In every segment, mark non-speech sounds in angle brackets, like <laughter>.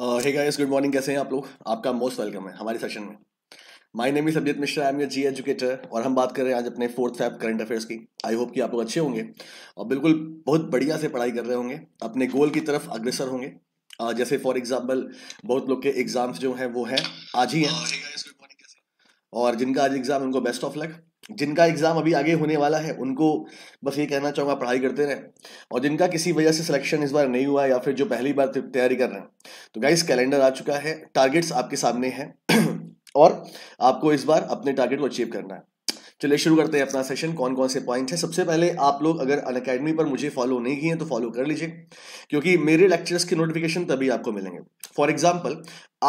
Hey guys good morning कैसे हैं आप लोग आपका मोस्ट वेलकम है हमारे सेशन में my name is Abhijeet Mishra I am your G educator और हम बात कर रहे हैं आज अपने फोर्थ फैप करंट अफेयर्स की आई होप कि आप लोग अच्छे होंगे और बिल्कुल बहुत बढ़िया से पढ़ाई कर रहे होंगे अपने गोल की तरफ अग्रसर होंगे uh, जैसे फॉर एग्जाम्पल बहुत लोग के एग्जाम्स जो हैं वो हैं आज ही हैं oh, और जिनका आज एग्जाम उनको बेस्ट ऑफ लक जिनका एग्ज़ाम अभी आगे होने वाला है उनको बस ये कहना चाहूंगा पढ़ाई करते रहें और जिनका किसी वजह से सिलेक्शन इस बार नहीं हुआ या फिर जो पहली बार तैयारी कर रहे हैं तो गाइस कैलेंडर आ चुका है टारगेट्स आपके सामने हैं <clears throat> और आपको इस बार अपने टारगेट को अचीव करना है चलिए शुरू करते हैं अपना सेशन कौन कौन से पॉइंट है सबसे पहले आप लोग अगर अन अकेडमी पर मुझे फॉलो नहीं किए तो फॉलो कर लीजिए क्योंकि मेरे लेक्चर्स के नोटिफिकेशन तभी आपको मिलेंगे फॉर एग्जाम्पल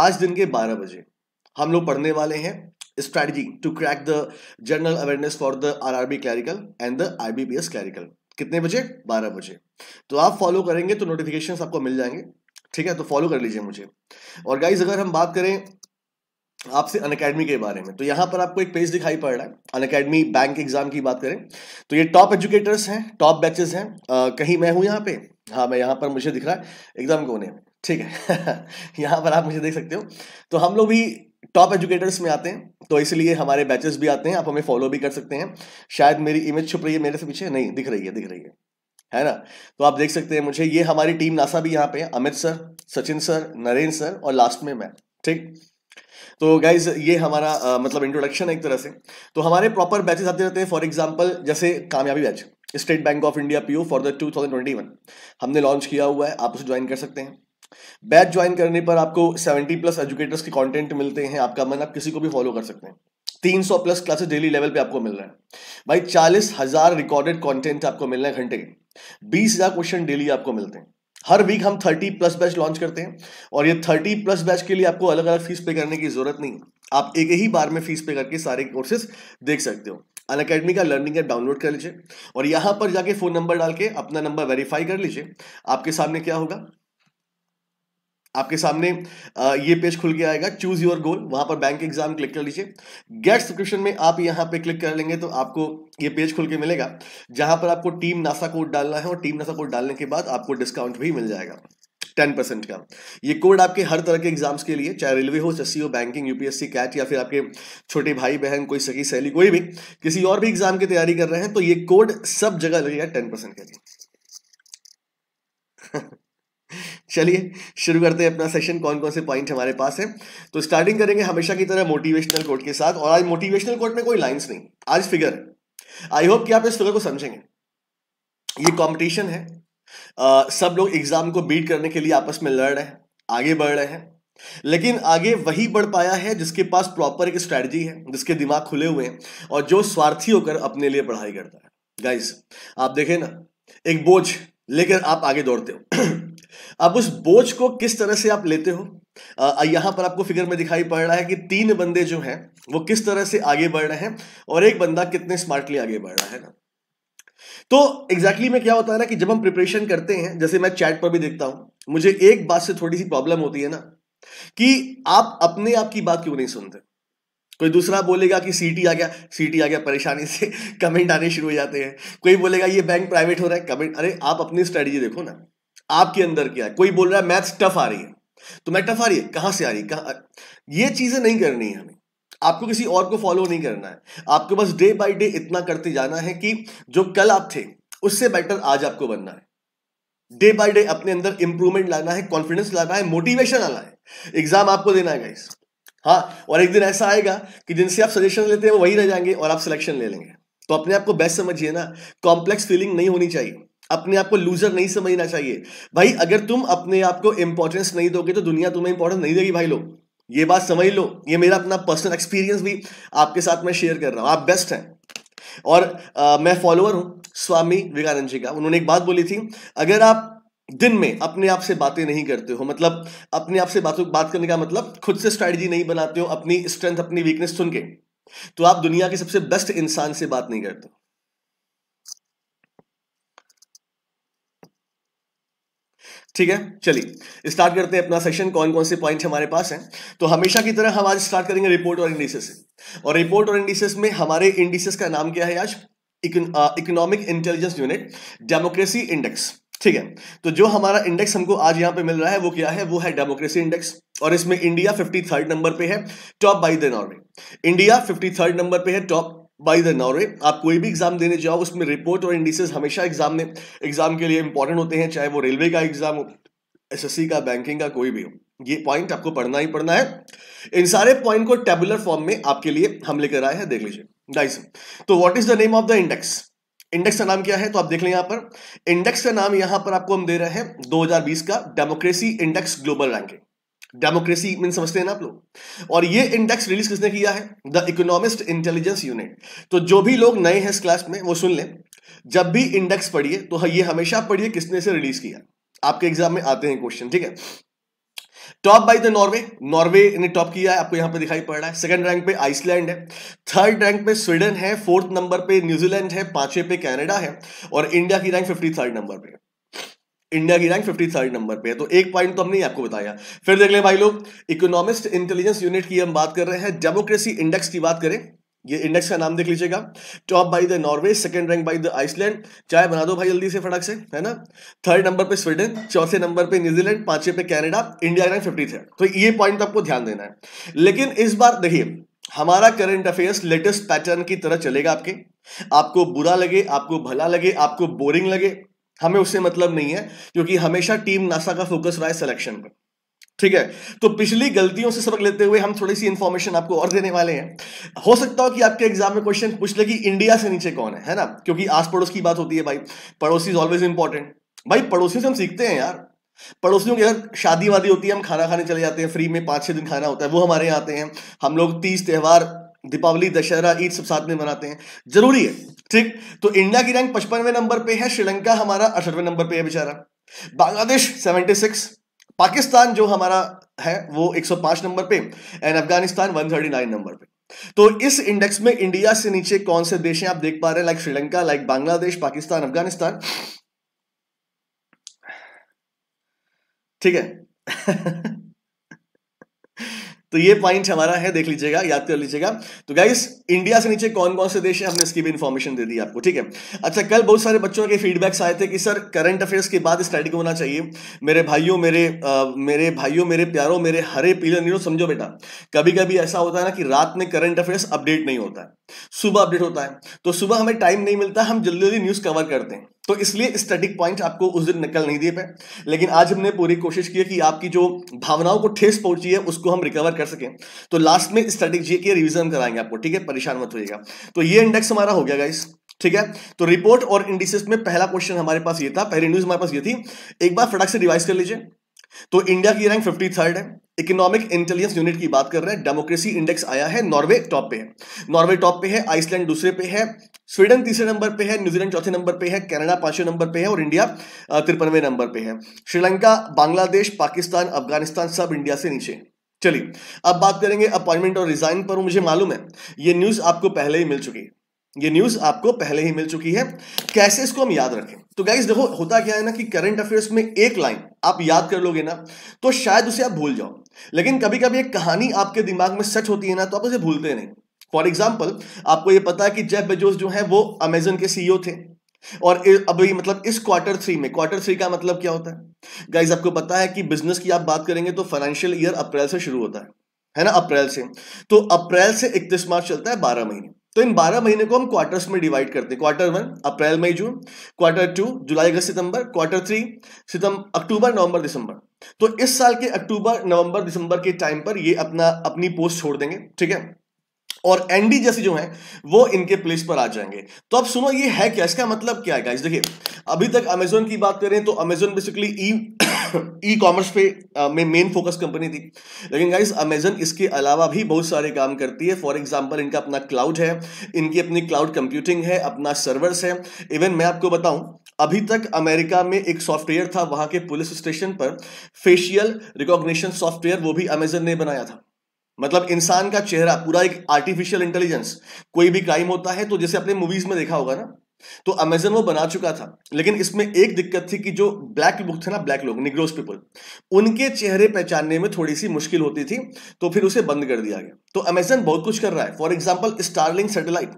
आज दिन के बारह बजे हम लोग पढ़ने वाले हैं strategy to crack the general awareness for the RRB clerical and the IBPS clerical कितने बजे 12 बजे तो आप फॉलो करेंगे तो नोटिफिकेशन आपको मिल जाएंगे ठीक है तो फॉलो कर लीजिए मुझे और गाइज अगर हम बात करें आपसे अन अकेडमी के बारे में तो यहां पर आपको एक पेज दिखाई पड़ रहा है अन अकेडमी बैंक एग्जाम की बात करें तो ये टॉप एजुकेटर्स हैं टॉप बैचेस हैं कहीं मैं हूं यहाँ पे हाँ मैं यहाँ पर मुझे दिख रहा है एग्जाम कोने में ठीक है <laughs> यहाँ पर आप मुझे देख सकते हो तो हम लोग भी टॉप एजुकेटर्स में आते हैं तो इसलिए हमारे बैचेस भी आते हैं आप हमें फॉलो भी कर सकते हैं शायद मेरी इमेज छुप रही है मेरे से पीछे नहीं दिख रही है दिख रही है है ना तो आप देख सकते हैं मुझे ये हमारी टीम नासा भी यहाँ पे Amit sir Sachin sir Narendra sir और लास्ट में मैं ठीक तो गाइज ये हमारा आ, मतलब इंट्रोडक्शन है एक तरह से तो हमारे प्रॉपर बैचेस आते रहते हैं फॉर एग्जाम्पल जैसे Kamyabi batch State Bank of India PO for the two हमने लॉन्च किया हुआ है आप उसे ज्वाइन कर सकते हैं बैच ज्वाइन करने पर आपको सेवेंटी प्लस एजुकेटर्स के कंटेंट मिलते हैं आपका मन आप किसी को भी फॉलो कर सकते हैं 300 प्लस क्लासेस डेली लेवल पे आपको मिल रहा है भाई चालीस हजार रिकॉर्डेड कंटेंट आपको मिल रहा है घंटे के बीस हजार क्वेश्चन डेली आपको मिलते हैं हर वीक हम थर्टी प्लस बैच लॉन्च करते हैं और ये थर्टी प्लस बैच के लिए आपको अलग अलग फीस पे करने की जरूरत नहीं आप एक ही बार में फीस पे करके सारे कोर्सेज देख सकते हो अन अकेडमी का लर्निंग ऐप डाउनलोड कर लीजिए और यहाँ पर जाके फ़ोन नंबर डाल के अपना नंबर वेरीफाई कर लीजिए आपके सामने क्या होगा आपके सामने ये पेज खुल के आएगा चूज योर गोल वहां पर बैंक एग्जाम क्लिक कर लीजिए गेट सब्सक्रिप्शन में आप यहां पे क्लिक कर लेंगे तो आपको ये पेज खुल के मिलेगा जहां पर आपको टीम नासा कोड डालना है और टीम नासा कोड डालने के बाद आपको डिस्काउंट भी मिल जाएगा टेन परसेंट का ये कोड आपके हर तरह के एग्जाम्स के लिए चाहे रेलवे हो एस हो बैंकिंग यूपीएससी कैट या फिर आपके छोटे भाई बहन कोई सखी सहेली कोई भी किसी और भी एग्जाम की तैयारी कर रहे हैं तो ये कोड सब जगह लगेगा टेन परसेंट का जी चलिए शुरू करते हैं अपना सेशन कौन कौन से पॉइंट हमारे पास है तो स्टार्टिंग करेंगे हमेशा की तरह मोटिवेशनल कोट के साथ और आज मोटिवेशनल कोट में कोई लाइंस नहीं आज फिगर आई होप कि आप इस फिगर को समझेंगे ये कंपटीशन है आ, सब लोग एग्जाम को बीट करने के लिए आपस में लड़ रहे हैं आगे बढ़ रहे हैं लेकिन आगे वही बढ़ पाया है जिसके पास प्रॉपर एक स्ट्रैटेजी है जिसके दिमाग खुले हुए हैं और जो स्वार्थी होकर अपने लिए पढ़ाई करता है गाइस आप देखें ना एक बोझ लेकर आप आगे दौड़ते हो अब उस बोझ को किस तरह से आप लेते हो यहां पर आपको फिगर में दिखाई पड़ रहा है कि तीन बंदे जो हैं वो किस तरह से आगे बढ़ रहे हैं और एक बंदा कितने स्मार्टली आगे बढ़ रहा है ना तो एग्जैक्टली exactly में क्या होता है ना कि जब हम प्रिपरेशन करते हैं जैसे मैं चैट पर भी देखता हूं मुझे एक बात से थोड़ी सी प्रॉब्लम होती है ना कि आप अपने आप की बात क्यों नहीं सुनते कोई दूसरा बोलेगा कि सीटी आ गया सीटी आ गया परेशानी से कमेंट <laughs> आने शुरू हो जाते हैं कोई बोलेगा ये बैंक प्राइवेट हो रहा है कमेंट अरे आप अपनी स्ट्रेटजी देखो ना आपके अंदर क्या है कोई बोल रहा है मैथ्स टफ आ रही है तो मैथ टफ आ रही है कहां से आ रही है ये चीज़ें नहीं करनी है हमें आपको किसी और को फॉलो नहीं करना है आपको बस डे बाय डे इतना करते जाना है कि जो कल आप थे उससे बेटर आज आपको बनना है डे बाय डे अपने अंदर इंप्रूवमेंट लाना है कॉन्फिडेंस लाना है मोटिवेशन लाना है एग्जाम आपको देना है गाइस हाँ और एक दिन ऐसा आएगा कि जिनसे आप सजेशन लेते हैं वो वही रह जाएंगे और आप सिलेक्शन ले लेंगे तो अपने आप को बेस्ट समझिए ना कॉम्प्लेक्स फीलिंग नहीं होनी चाहिए अपने आप को लूजर नहीं समझना चाहिए भाई अगर तुम अपने आप को इंपॉर्टेंस नहीं दोगे तो दुनिया तुम्हें इंपॉर्टेंस नहीं देगी भाई लोग ये बात समझ लो ये मेरा अपना पर्सनल एक्सपीरियंस भी आपके साथ मैं शेयर कर रहा हूँ आप बेस्ट हैं और आ, मैं फॉलोअर हूं स्वामी विवेकानंद जी का उन्होंने एक बात बोली थी अगर आप दिन में अपने आप से बातें नहीं करते हो मतलब अपने आप से बातों बात करने का मतलब खुद से स्ट्रैटेजी नहीं बनाते हो अपनी स्ट्रेंथ अपनी वीकनेस सुन के तो आप दुनिया के सबसे बेस्ट इंसान से बात नहीं करते ठीक है चलिए स्टार्ट करते हैं अपना सेशन कौन कौन से पॉइंट हमारे पास हैं तो हमेशा की तरह हम आज स्टार्ट करेंगे रिपोर्ट और इंडिसेस से और रिपोर्ट और इंडिसेस में हमारे इंडिसेस का नाम क्या है आज Economic Intelligence Unit democracy index ठीक है तो जो हमारा इंडेक्स हमको आज यहाँ पे मिल रहा है वो क्या है वो है डेमोक्रेसी इंडेक्स और इसमें इंडिया फिफ्टी थर्ड नंबर पे है top by the Norway India fifty third number पे है टॉप बाई द नॉर्वे आप कोई भी एग्जाम देने जाओ उसमें रिपोर्ट और इंडिसेस हमेशा एग्जाम में एग्जाम के लिए इंपॉर्टेंट होते हैं चाहे वो रेलवे का एग्जाम हो एस का बैंकिंग का कोई भी हो ये पॉइंट आपको पढ़ना ही पढ़ना है इन सारे पॉइंट को टेबुलर फॉर्म में आपके लिए हम लेकर आए हैं देख लीजिए गाइस तो what is the name of the index index का नाम क्या है तो आप देख लें यहां पर इंडेक्स का नाम यहां पर आपको हम दे रहे हैं 2020 का democracy index global ranking democracy mean समझते हैं ना आप लोग और ये इंडेक्स रिलीज किसने किया है द इकोनॉमिस्ट इंटेलिजेंस यूनिट तो जो भी लोग नए हैं इस क्लास में वो सुन लें जब भी इंडेक्स पढ़िए तो ये हमेशा पढ़िए किसने से रिलीज किया आपके एग्जाम में आते हैं क्वेश्चन ठीक है top by the Norway Norway ने टॉप किया है आपको यहां पे दिखाई पड़ रहा है सेकंड रैंक पे आइसलैंड है थर्ड रैंक पे स्वीडन है फोर्थ नंबर पे न्यूजीलैंड है पांचवे पे कनाडा है और इंडिया की रैंक फिफ्टी थर्ड नंबर पे है इंडिया की रैंक फिफ्टी थर्ड नंबर पे है तो एक पॉइंट तो हमने आपको बताया फिर देख ले भाई लोग इकोनॉमिस्ट इंटेलिजेंस यूनिट की हम बात कर रहे हैं डेमोक्रेसी इंडेक्स की बात करें ये इंडेक्स का नाम देख लीजिएगा top by the Norway second rank by the Iceland चाय बना दो भाई जल्दी से फटाक से है ना थर्ड नंबर पे स्वीडन चौथे नंबर पे न्यूजीलैंड पांचवे पे Canada India rank fifty third तो ये पॉइंट आपको ध्यान देना है लेकिन इस बार देखिए हमारा करंट अफेयर्स लेटेस्ट पैटर्न की तरह चलेगा आपके आपको बुरा लगे आपको भला लगे आपको बोरिंग लगे हमें उससे मतलब नहीं है क्योंकि हमेशा टीम नासा का फोकस रहा है सिलेक्शन पर ठीक है तो पिछली गलतियों से सबक लेते हुए हम थोड़ी सी इंफॉर्मेशन आपको और देने वाले हैं हो सकता हो कि आपके एग्जाम में क्वेश्चन पूछ ले कि इंडिया से नीचे कौन है है ना क्योंकि आस पड़ोस की बात होती है भाई पड़ोसी इज ऑलवेज इंपॉर्टेंट भाई पड़ोसियों से हम सीखते हैं यार पड़ोसियों के अगर शादी वादी होती है हम खाना खाने चले जाते हैं फ्री में पाँच छः दिन खाना होता है वो हमारे यहाँ आते हैं हम लोग तीज त्यौहार दीपावली दशहरा ईद सब साथ में मनाते हैं जरूरी है ठीक तो इंडिया की रैंक पचपनवे नंबर पे है श्रीलंका हमारा अठहठवें नंबर पे है बेचारा बांग्लादेश 76 पाकिस्तान जो हमारा है वो 105 नंबर पे एंड अफगानिस्तान 139 नंबर पे तो इस इंडेक्स में इंडिया से नीचे कौन से देश हैं आप देख पा रहे हैं लाइक श्रीलंका लाइक बांग्लादेश पाकिस्तान अफगानिस्तान ठीक है तो ये पॉइंट हमारा है देख लीजिएगा याद कर लीजिएगा तो गाइस इंडिया से नीचे कौन कौन से देश है हमने इसकी भी इन्फॉर्मेशन दे दी आपको ठीक है अच्छा कल बहुत सारे बच्चों के फीडबैक्स आए थे कि सर करंट अफेयर्स के बाद को होना चाहिए मेरे भाइयों मेरे आ, मेरे भाइयों मेरे प्यारों मेरे हरे पीले नीरो समझो बेटा कभी कभी ऐसा होता है ना कि रात में करंट अफेयर्स अपडेट नहीं होता है सुबह अपडेट होता है तो सुबह हमें टाइम नहीं मिलता हम जल्दी जल्दी न्यूज़ कवर करते हैं तो इसलिए स्टैटिक पॉइंट आपको उस दिन निकल नहीं दिए पे लेकिन आज हमने पूरी कोशिश की है कि आपकी जो भावनाओं को ठेस पहुंची है उसको हम रिकवर कर सकें तो लास्ट में जी के रिवीजन कराएंगे आपको ठीक है परेशान मत होइएगा तो ये इंडेक्स हमारा हो गया गाइस ठीक है तो रिपोर्ट और इंडिसेस में पहला क्वेश्चन हमारे पास ये था पहली न्यूज हमारे पास ये थी एक बार फटाक से रिवाइज कर लीजिए तो इंडिया की रैंक फिफ्टी थर्ड है इकोनॉमिक इंटेलिजेंस यूनिट की बात कर रहे हैं डेमोक्रेसी इंडेक्स आया है नॉर्वे टॉप पे है नॉर्वे टॉप पे है आइसलैंड दूसरे पे है स्वीडन तीसरे नंबर पे है न्यूजीलैंड चौथे नंबर पे है कनाडा पांचवे नंबर पे है और इंडिया तिरपनवे नंबर पे है श्रीलंका बांग्लादेश पाकिस्तान अफगानिस्तान सब इंडिया से नीचे चलिए अब बात करेंगे अपॉइंटमेंट और रिजाइन पर मुझे मालूम है ये न्यूज आपको पहले ही मिल चुकी है ये न्यूज आपको पहले ही मिल चुकी है कैसे इसको हम याद रखें तो गाइज देखो होता क्या है ना कि करंट अफेयर्स में एक लाइन आप याद कर लोगे ना तो शायद उसे आप भूल जाओ लेकिन कभी कभी एक कहानी आपके दिमाग में सच होती है ना तो आप उसे भूलते नहीं फॉर एग्जाम्पल आपको ये पता है कि जेफ बेजोस जो है वो अमेजन के सीईओ थे और अब ये मतलब इस क्वार्टर थ्री में क्वार्टर थ्री का मतलब क्या होता है गाइज आपको पता है कि बिजनेस की आप बात करेंगे तो फाइनेंशियल ईयर अप्रैल से शुरू होता है है ना अप्रैल से तो अप्रैल से इकतीस मार्च चलता है बारह महीने तो इन बारह महीने को हम क्वार्टर्स में डिवाइड करते हैं क्वार्टर वन अप्रैल मई जून क्वार्टर टू जुलाई अगस्त सितंबर क्वार्टर थ्री सितंबर अक्टूबर नवंबर दिसंबर तो इस साल के अक्टूबर नवंबर दिसंबर के टाइम पर ये अपना अपनी पोस्ट छोड़ देंगे ठीक है और एनडी जैसे जो हैं वो इनके प्लेस पर आ जाएंगे तो अब सुनो ये है क्या इसका मतलब क्या है गाइस देखिए अभी तक अमेजोन की बात करें तो Amazon basically e e-commerce पे में मेन फोकस कंपनी थी लेकिन गाइस अमेजन इसके अलावा भी बहुत सारे काम करती है फॉर एग्जांपल इनका अपना क्लाउड है इनकी अपनी क्लाउड कंप्यूटिंग है अपना सर्वर्स है इवन मैं आपको बताऊं अभी तक अमेरिका में एक सॉफ्टवेयर था वहां के पुलिस स्टेशन पर फेशियल रिकॉग्निशन सॉफ्टवेयर वो भी अमेजन ने बनाया था मतलब इंसान का चेहरा पूरा एक आर्टिफिशियल इंटेलिजेंस कोई भी क्राइम होता है तो जैसे अपने मूवीज में देखा होगा ना तो अमेजन वो बना चुका था लेकिन इसमें एक दिक्कत थी कि जो ब्लैक लोग थे ना ब्लैक लोग निग्रोस पीपल उनके चेहरे पहचानने में थोड़ी सी मुश्किल होती थी तो फिर उसे बंद कर दिया गया तो अमेजन बहुत कुछ कर रहा है for example Starlink satellite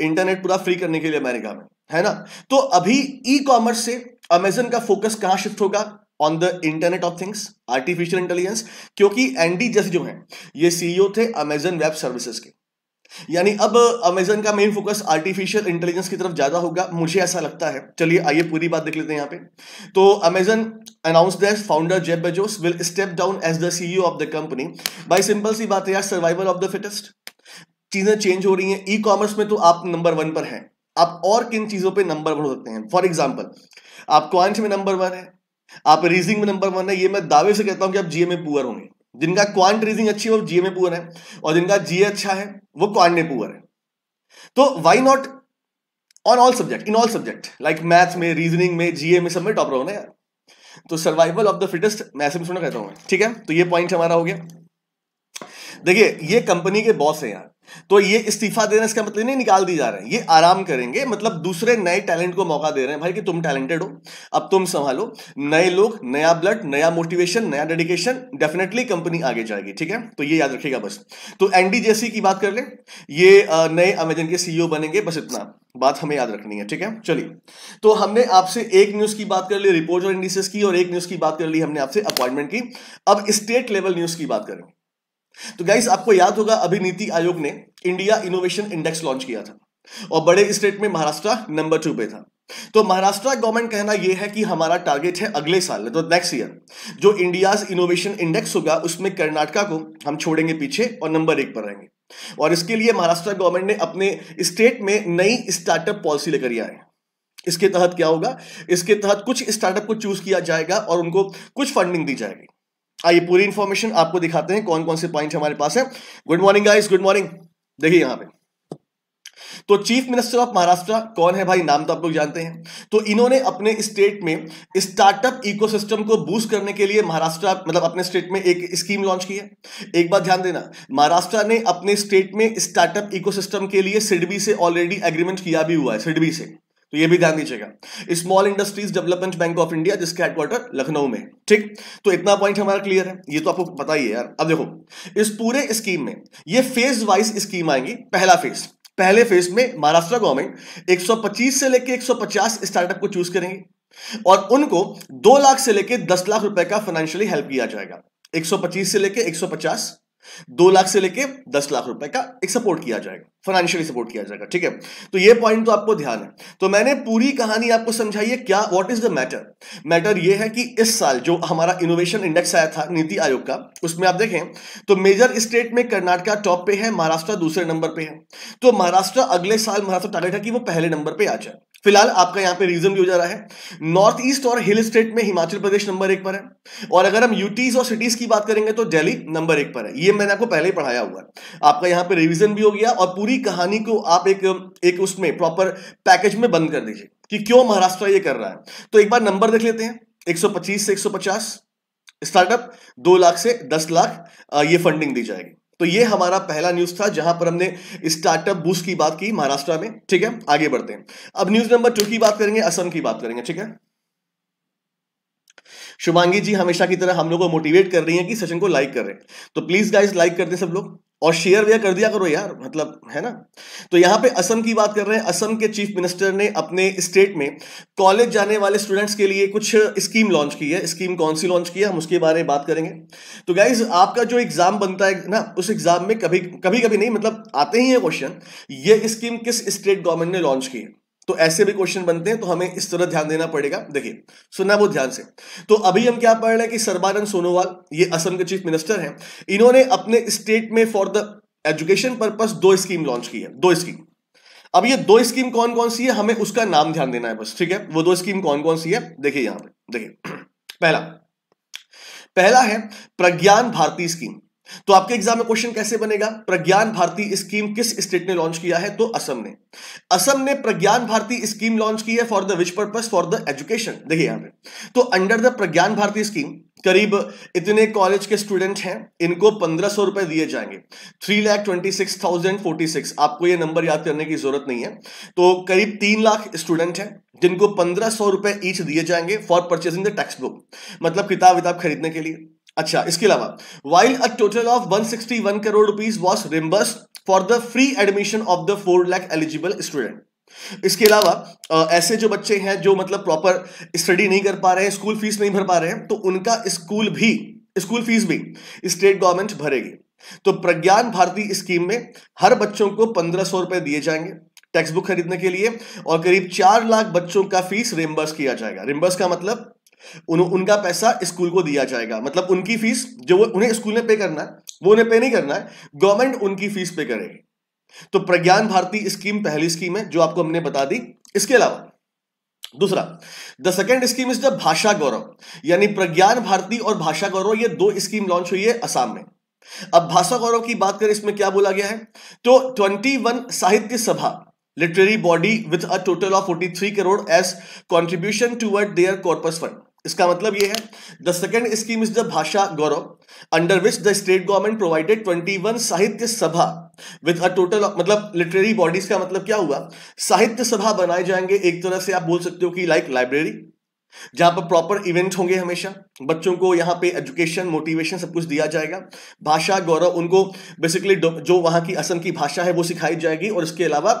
internet पूरा फ्री करने के लिए अमेरिका में है ना तो अभी ई कॉमर्स से अमेजन का फोकस कहां शिफ्ट होगा on the internet of things artificial intelligence क्योंकि एंडी जस जो है ये सीईओ e थे अमेजन वेब सर्विसेज के यानी अब अमेजन का मेन फोकस आर्टिफिशियल इंटेलिजेंस की तरफ ज्यादा होगा मुझे ऐसा लगता है चलिए आइए पूरी बात देख लेते हैं यहां पे तो Amazon announce that founder Jeff Bezos will step down as the CEO of the company by simple सी बात है यार सर्वाइवल ऑफ द फिटेस्ट चीजें चेंज हो रही हैं ई कॉमर्स में तो आप नंबर वन पर हैं आप और किन चीजों पे नंबर वन हो सकते हैं फॉर एग्जाम्पल आप क्वांट में नंबर वन है आप रीजनिंग में नंबर वन है ये मैं दावे से कहता हूं कि आप जीए में पुअर होंगे जिनका क्वांट रीजिंग अच्छी है वो जीए में पुअर है और जिनका जीए अच्छा है वो क्वांट में पुअर है तो why not on all subject in all subject like maths में रीजनिंग में जीए में सब में टॉपर होना यार तो सर्वाइवल ऑफ द फिटेस्ट मैं ऐसे में कहता हूँ ठीक है तो ये पॉइंट हमारा हो गया देखिए ये कंपनी के बॉस है यार तो ये इस्तीफा देना इसका मतलब नहीं निकाल दी जा रहे हैं ये आराम करेंगे मतलब दूसरे नए टैलेंट को मौका दे रहे हैं भाई कि तुम टैलेंटेड हो अब तुम संभालो नए लोग नया ब्लड नया मोटिवेशन नया डेडिकेशन डेफिनेटली कंपनी आगे जाएगी ठीक है तो ये याद रखिएगा बस तो एनडी जेसी की बात कर ले ये नए अमेजन के सीईओ e बनेंगे बस इतना बात हमें याद रखनी है ठीक है चलिए तो हमने आपसे एक न्यूज की बात कर ली रिपोर्ट और इंडिस की और एक न्यूज की बात कर ली हमने आपसे अपॉइंटमेंट की अब स्टेट लेवल न्यूज की बात करें तो गाइस आपको याद होगा अभी नीति आयोग ने इंडिया इनोवेशन इंडेक्स लॉन्च किया था और बड़े स्टेट में महाराष्ट्र नंबर टू पे था तो महाराष्ट्र गवर्नमेंट कहना यह है कि हमारा टारगेट है अगले साल तो नेक्स्ट ईयर जो इंडिया इनोवेशन इंडेक्स होगा उसमें कर्नाटका को हम छोड़ेंगे पीछे और नंबर एक पर रहेंगे और इसके लिए महाराष्ट्र गवर्नमेंट ने अपने स्टेट में नई स्टार्टअप पॉलिसी लेकर आए इसके तहत क्या होगा इसके तहत कुछ स्टार्टअप को चूज किया जाएगा और उनको कुछ फंडिंग दी जाएगी आइए हाँ, पूरी इंफॉर्मेशन आपको दिखाते हैं कौन कौन से पॉइंट हमारे पास है good morning guys good morning देखिए यहां पे तो चीफ मिनिस्टर ऑफ महाराष्ट्र कौन है भाई नाम तो आप लोग जानते हैं तो इन्होंने अपने स्टेट में स्टार्टअप इकोसिस्टम को बूस्ट करने के लिए महाराष्ट्र मतलब अपने स्टेट में एक स्कीम लॉन्च की है एक बात ध्यान देना महाराष्ट्र ने अपने स्टेट में स्टार्टअप इकोसिस्टम के लिए सिडबी से ऑलरेडी एग्रीमेंट किया भी हुआ है सिडबी से तो ये भी ध्यान दीजिएगा Small Industries Development Bank of India जिसके हेडक्वार्टर लखनऊ में ठीक तो इतना पॉइंट हमारा क्लियर है ये तो आपको पता ही है यार अब देखो इस पूरे स्कीम में ये फेज वाइज स्कीम आएंगी पहला फेज पहले फेज में महाराष्ट्र गवर्नमेंट 125 से लेकर 150 स्टार्टअप को चूज करेंगे और उनको दो लाख से लेकर दस लाख रुपए का फाइनेंशियली हेल्प किया जाएगा 125 से लेकर 150 दो लाख से लेके दस लाख रुपए का एक सपोर्ट किया जाएगा फाइनेंशियली सपोर्ट किया जाएगा ठीक है तो ये पॉइंट तो आपको ध्यान है तो मैंने पूरी कहानी आपको समझाई है क्या what is the matter matter ये है कि इस साल जो हमारा इनोवेशन इंडेक्स आया था नीति आयोग का उसमें आप देखें तो मेजर स्टेट में कर्नाटका टॉप पे है महाराष्ट्र दूसरे नंबर पे है तो महाराष्ट्र अगले साल महाराष्ट्र टारगेट है कि वो पहले नंबर पे आ जाए फिलहाल आपका यहां पे रीजन भी हो जा रहा है नॉर्थ ईस्ट और हिल स्टेट में हिमाचल प्रदेश नंबर एक पर है और अगर हम यूटीज और सिटीज की बात करेंगे तो दिल्ली नंबर एक पर है ये मैंने आपको पहले ही पढ़ाया हुआ है आपका यहां पे रिवीजन भी हो गया और पूरी कहानी को आप एक एक उसमें प्रॉपर पैकेज में बंद कर दीजिए कि क्यों महाराष्ट्र ये कर रहा है तो एक बार नंबर देख लेते हैं एक से एक स्टार्टअप दो लाख से दस लाख ये फंडिंग दी जाएगी तो ये हमारा पहला न्यूज था जहां पर हमने स्टार्टअप बूस्ट की बात की महाराष्ट्र में ठीक है आगे बढ़ते हैं अब न्यूज नंबर टू की बात करेंगे असम की बात करेंगे ठीक है शुभांगी जी हमेशा की तरह हम लोग को मोटिवेट कर रही हैं कि सेशन को लाइक कर रहे तो प्लीज गाइज लाइक कर दें सब लोग और शेयर वेयर कर दिया करो यार मतलब है ना तो यहां पे असम की बात कर रहे हैं असम के चीफ मिनिस्टर ने अपने स्टेट में कॉलेज जाने वाले स्टूडेंट्स के लिए कुछ स्कीम लॉन्च की है स्कीम कौन सी लॉन्च की है हम उसके बारे में बात करेंगे तो गाइज आपका जो एग्जाम बनता है ना उस एग्जाम में कभी कभी कभी नहीं मतलब आते ही है क्वेश्चन ये स्कीम किस स्टेट गवर्नमेंट ने लॉन्च की है तो ऐसे भी क्वेश्चन बनते हैं तो हमें इस तरह ध्यान देना पड़ेगा देखिए सुनना बहुत ध्यान से तो अभी हम क्या पढ़ रहे हैं कि सर्बानंद सोनोवाल ये असम के चीफ मिनिस्टर हैं इन्होंने अपने स्टेट में फॉर द एजुकेशन पर्पस दो स्कीम लॉन्च की है दो स्कीम अब ये दो स्कीम कौन कौन सी है हमें उसका नाम ध्यान देना है बस ठीक है वो दो स्कीम कौन कौन सी है देखिए यहां पर देखिए <clears throat> पहला पहला है प्रज्ञान भारती स्कीम तो आपके एग्जाम में क्वेश्चन कैसे बनेगा प्रज्ञान भारती स्कीम किस स्टेट ने लॉन्च किया है तो असम ने असम ने प्रज्ञान भारती स्कीम लॉन्च की है for the which purpose for the education देखिए यहां पे तो under the Pragyan Bharati scheme करीब इतने कॉलेज के स्टूडेंट हैं इनको पंद्रह सौ रुपए दिए जाएंगे three lakh twenty six thousand forty six आपको ये नंबर याद करने की जरूरत नहीं है तो करीब तीन लाख स्टूडेंट हैं जिनको पंद्रह सौ रुपए ईच दिए जाएंगे for purchasing the text book मतलब किताब विताब खरीदने के लिए अच्छा इसके अलावा while a total of 161 crore rupees was reimburse for the free admission of the four lakh eligible student इसके अलावा ऐसे जो बच्चे हैं जो मतलब प्रॉपर स्टडी नहीं कर पा रहे हैं स्कूल फीस नहीं भर पा रहे हैं तो उनका स्कूल भी स्कूल फीस भी स्टेट गवर्नमेंट भरेगी तो प्रज्ञान भारती स्कीम में हर बच्चों को पंद्रह सौ रुपए दिए जाएंगे टेक्स्ट बुक खरीदने के लिए और करीब चार लाख बच्चों का फीस रिम्बर्स किया जाएगा रिम्बर्स का मतलब उन, उनका पैसा स्कूल को दिया जाएगा मतलब उनकी फीस जो वो उन्हें स्कूल ने पे करना है वो उन्हें पे नहीं करना है गवर्नमेंट उनकी फीस पे करेगी तो प्रज्ञान भारती स्कीम पहली स्कीम है जो आपको हमने बता दी इसके अलावा दूसरा the second scheme is the Bhasha Gaurav यानी प्रज्ञान भारती और भाषा गौरव ये दो स्कीम लॉन्च हुई है असम में अब भाषा गौरव की बात करें इसमें क्या बोला गया है तो 21 साहित्य सभा literary body with a total of 43 crore as contribution toward their corpus fund इसका मतलब यह है the second scheme is the Bhasha Gaurav under which the state government provided 21 साहित्य सभा विथ अ टोटल मतलब लिटरेरी बॉडीज का मतलब क्या हुआ साहित्य सभा बनाए जाएंगे एक तरह से आप बोल सकते हो कि लाइक लाइब्रेरी जहां पर प्रॉपर इवेंट होंगे हमेशा बच्चों को यहाँ पे एजुकेशन मोटिवेशन सब कुछ दिया जाएगा भाषा गौरव उनको बेसिकली जो वहां की असम की भाषा है वो सिखाई जाएगी और इसके अलावा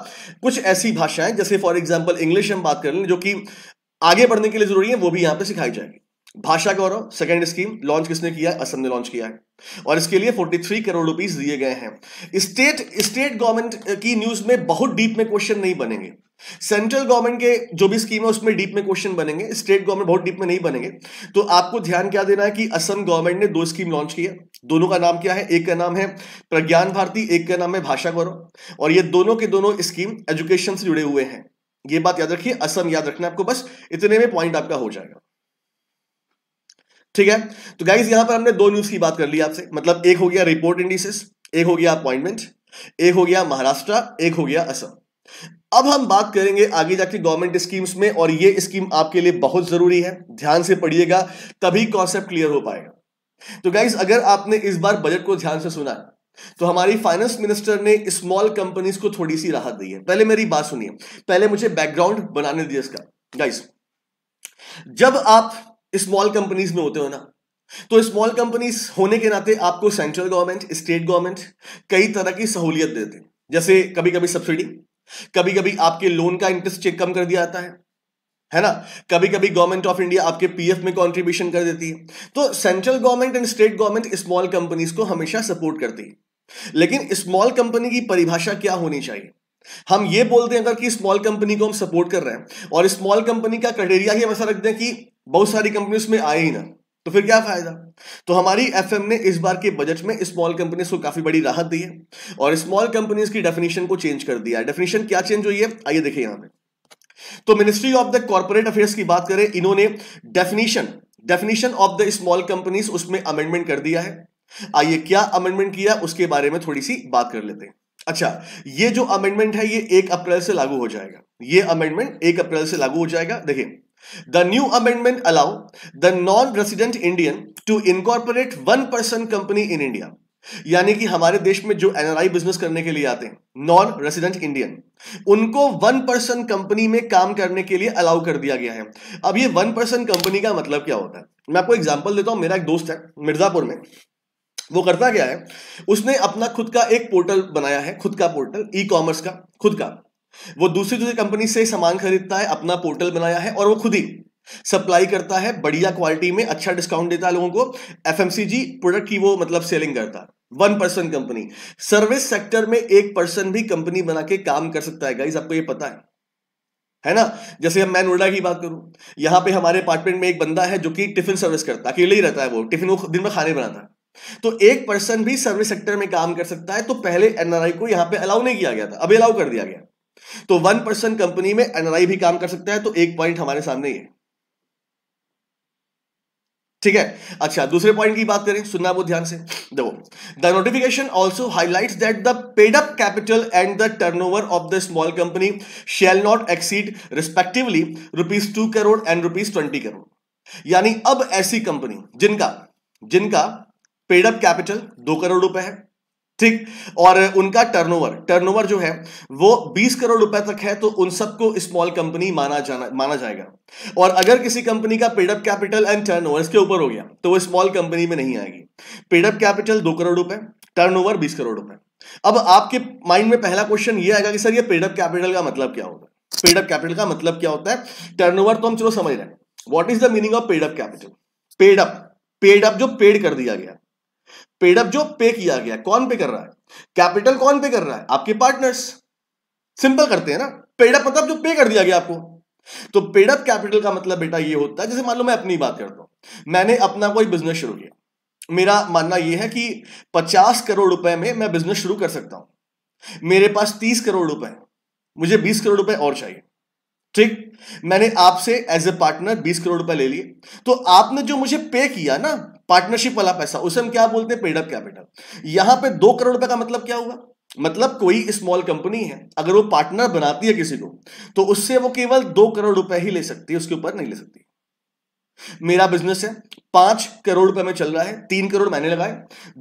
कुछ ऐसी भाषाएं जैसे फॉर एग्जाम्पल इंग्लिश हम बात कर लें जो कि आगे बढ़ने के लिए जरूरी है वो भी यहाँ पे सिखाई जाएगी भाषा गौरव सेकेंड स्कीम लॉन्च किसने किया है असम ने लॉन्च किया है और इसके लिए 43 करोड़ रुपीस दिए गए हैं स्टेट स्टेट गवर्नमेंट की न्यूज में बहुत डीप में क्वेश्चन नहीं बनेंगे सेंट्रल गवर्नमेंट के जो भी स्कीम है उसमें डीप में क्वेश्चन बनेंगे स्टेट गवर्नमेंट बहुत डीप में नहीं बनेंगे तो आपको ध्यान क्या देना है कि असम गवर्नमेंट ने दो स्कीम लॉन्च किया दोनों का नाम क्या है एक का नाम है प्रज्ञान भारती एक का नाम है भाषा गौरव और ये दोनों के दोनों स्कीम एजुकेशन से जुड़े हुए हैं ये बात याद रखिए असम याद रखना आपको बस इतने में पॉइंट आपका हो जाएगा ठीक है तो गाइज यहां पर हमने दो न्यूज की बात कर ली आपसे मतलब एक हो गया रिपोर्ट इंडिसेस एक हो गया अपॉइंटमेंट एक हो गया महाराष्ट्र एक हो गया असम अब हम बात करेंगे आगे जाके गवर्नमेंट स्कीम्स में और ये स्कीम आपके लिए बहुत जरूरी है ध्यान से पढ़िएगा तभी कॉन्सेप्ट क्लियर हो पाएगा तो गाइज अगर आपने इस बार बजट को ध्यान से सुना तो हमारी फाइनेंस मिनिस्टर ने स्मॉल कंपनीज को थोड़ी सी राहत दी है पहले मेरी बात सुनिए पहले मुझे बैकग्राउंड बनाने दिए इसका गाइस जब आप स्मॉल कंपनीज में होते हो ना तो स्मॉल कंपनीज होने के नाते आपको सेंट्रल गवर्नमेंट स्टेट गवर्नमेंट कई तरह की सहूलियत देते हैं जैसे कभी कभी सब्सिडी कभी कभी आपके लोन का इंटरेस्ट चेक कम कर दिया जाता है है ना कभी कभी गवर्नमेंट ऑफ इंडिया आपके पीएफ में कंट्रीब्यूशन कर देती है तो central government and state government small companies को हमेशा सपोर्ट करती है लेकिन स्मॉल कंपनी की परिभाषा क्या होनी चाहिए हम ये बोलते हैं अगर कि स्मॉल कंपनी को हम सपोर्ट कर रहे हैं और स्मॉल कंपनी का क्राइटेरिया ही हम ऐसा रख दें कि बहुत सारी कंपनी उसमें आए ही ना तो फिर क्या फायदा तो हमारी एफ ने इस बार के बजट में स्मॉल कंपनीज को काफी बड़ी राहत दी है और स्मॉल कंपनीज की डेफिनेशन को चेंज कर दिया डेफिनेशन क्या चेंज हुई है आइए देखिए यहां पे तो ministry of the corporate affairs की बात करें इन्होंने definition definition of the small companies उसमें अमेंडमेंट कर दिया है आइए क्या अमेंडमेंट किया उसके बारे में थोड़ी सी बात कर लेते हैं अच्छा ये जो अमेंडमेंट है ये एक अप्रैल से लागू हो जाएगा ये अमेंडमेंट एक अप्रैल से लागू हो जाएगा देखिए the new amendment allow the non resident Indian to incorporate one person company in India यानी कि हमारे देश में जो एनआरआई बिजनेस करने के लिए आते हैं नॉन रेसिडेंट इंडियन उनको वन पर्सन कंपनी में काम करने के लिए अलाउ कर दिया गया है अब ये वन पर्सन कंपनी का मतलब क्या होता है मैं आपको एग्जांपल देता हूं मेरा एक दोस्त है मिर्जापुर में वो करता क्या है उसने अपना खुद का एक पोर्टल बनाया है खुद का पोर्टल ई कॉमर्स का खुद का वो दूसरी दूसरी कंपनी से सामान खरीदता है अपना पोर्टल बनाया है और वो खुद ही सप्लाई करता है बढ़िया क्वालिटी में अच्छा डिस्काउंट देता है लोगों को एफ प्रोडक्ट की वो मतलब सेलिंग करता है one person company service sector में एक पर्सन भी कंपनी बना के काम कर सकता है गाइज आपको ये पता है है ना जैसे अब मैं नोएडा की बात करूं यहां पे हमारे अपार्टमेंट में एक बंदा है जो कि टिफिन सर्विस करता है अकेले ही रहता है वो टिफिन वो दिन में खाने बनाता है तो एक पर्सन भी सर्विस सेक्टर में काम कर सकता है तो पहले एनआरआई को यहां पे अलाउ नहीं किया गया था अभी अलाउ कर दिया गया तो वन पर्सन कंपनी में एनआरआई भी काम कर सकता है तो एक पॉइंट हमारे सामने ही है ठीक है अच्छा दूसरे पॉइंट की बात करें सुनना बहुत ध्यान से देखो the notification also highlight that the paid up capital and the over of the small company shall not exceed respectively rupees two crore and rupees twenty crore यानी अब ऐसी कंपनी जिनका जिनका पेडअप कैपिटल दो करोड़ रुपए है ठीक और उनका टर्नओवर टर्नओवर जो है वो 20 करोड़ रुपए तक है तो उन सबको स्मॉल कंपनी माना जाना माना जाएगा और अगर किसी कंपनी का पेडअप कैपिटल एंड टर्नओवर इसके ऊपर हो गया तो वो स्मॉल कंपनी में नहीं आएगी पेडअप कैपिटल दो करोड़ रुपए टर्नओवर 20 करोड़ रुपए अब आपके माइंड में पहला क्वेश्चन ये आएगा कि सर ये पेडअप कैपिटल का मतलब क्या होता है पेडअप कैपिटल का मतलब क्या होता है टर्न तो हम चलो समझ रहे हैं what is the meaning of paid up capital paid up paid up जो पेड कर दिया गया पेड अप जो पे किया गया कौन पे कर रहा है कैपिटल कौन पे कर रहा है आपके पार्टनर्स सिंपल करते हैं ना पेड अप मतलब जो पे कर दिया गया आपको तो पेड अप कैपिटल का मतलब बेटा ये होता है जैसे मान लो मैं अपनी बात करता हूं मैंने अपना कोई बिजनेस शुरू किया मेरा मानना यह है कि पचास करोड़ रुपए में मैं बिजनेस शुरू कर सकता हूं मेरे पास तीस करोड़ रुपए मुझे बीस करोड़ रुपए और चाहिए ठीक मैंने आपसे एज ए पार्टनर बीस करोड़ रुपए ले लिए तो आपने जो मुझे पे किया ना पार्टनरशिप वाला पैसा उसे हम क्या बोलते हैं पेडअप कैपिटल यहां पे दो करोड़ रुपए का मतलब क्या हुआ मतलब कोई स्मॉल कंपनी है अगर वो पार्टनर बनाती है किसी को तो उससे वो केवल दो करोड़ रुपए ही ले सकती है उसके ऊपर नहीं ले सकती मेरा बिजनेस है पांच करोड़ रुपए में चल रहा है तीन करोड़ मैंने लगाए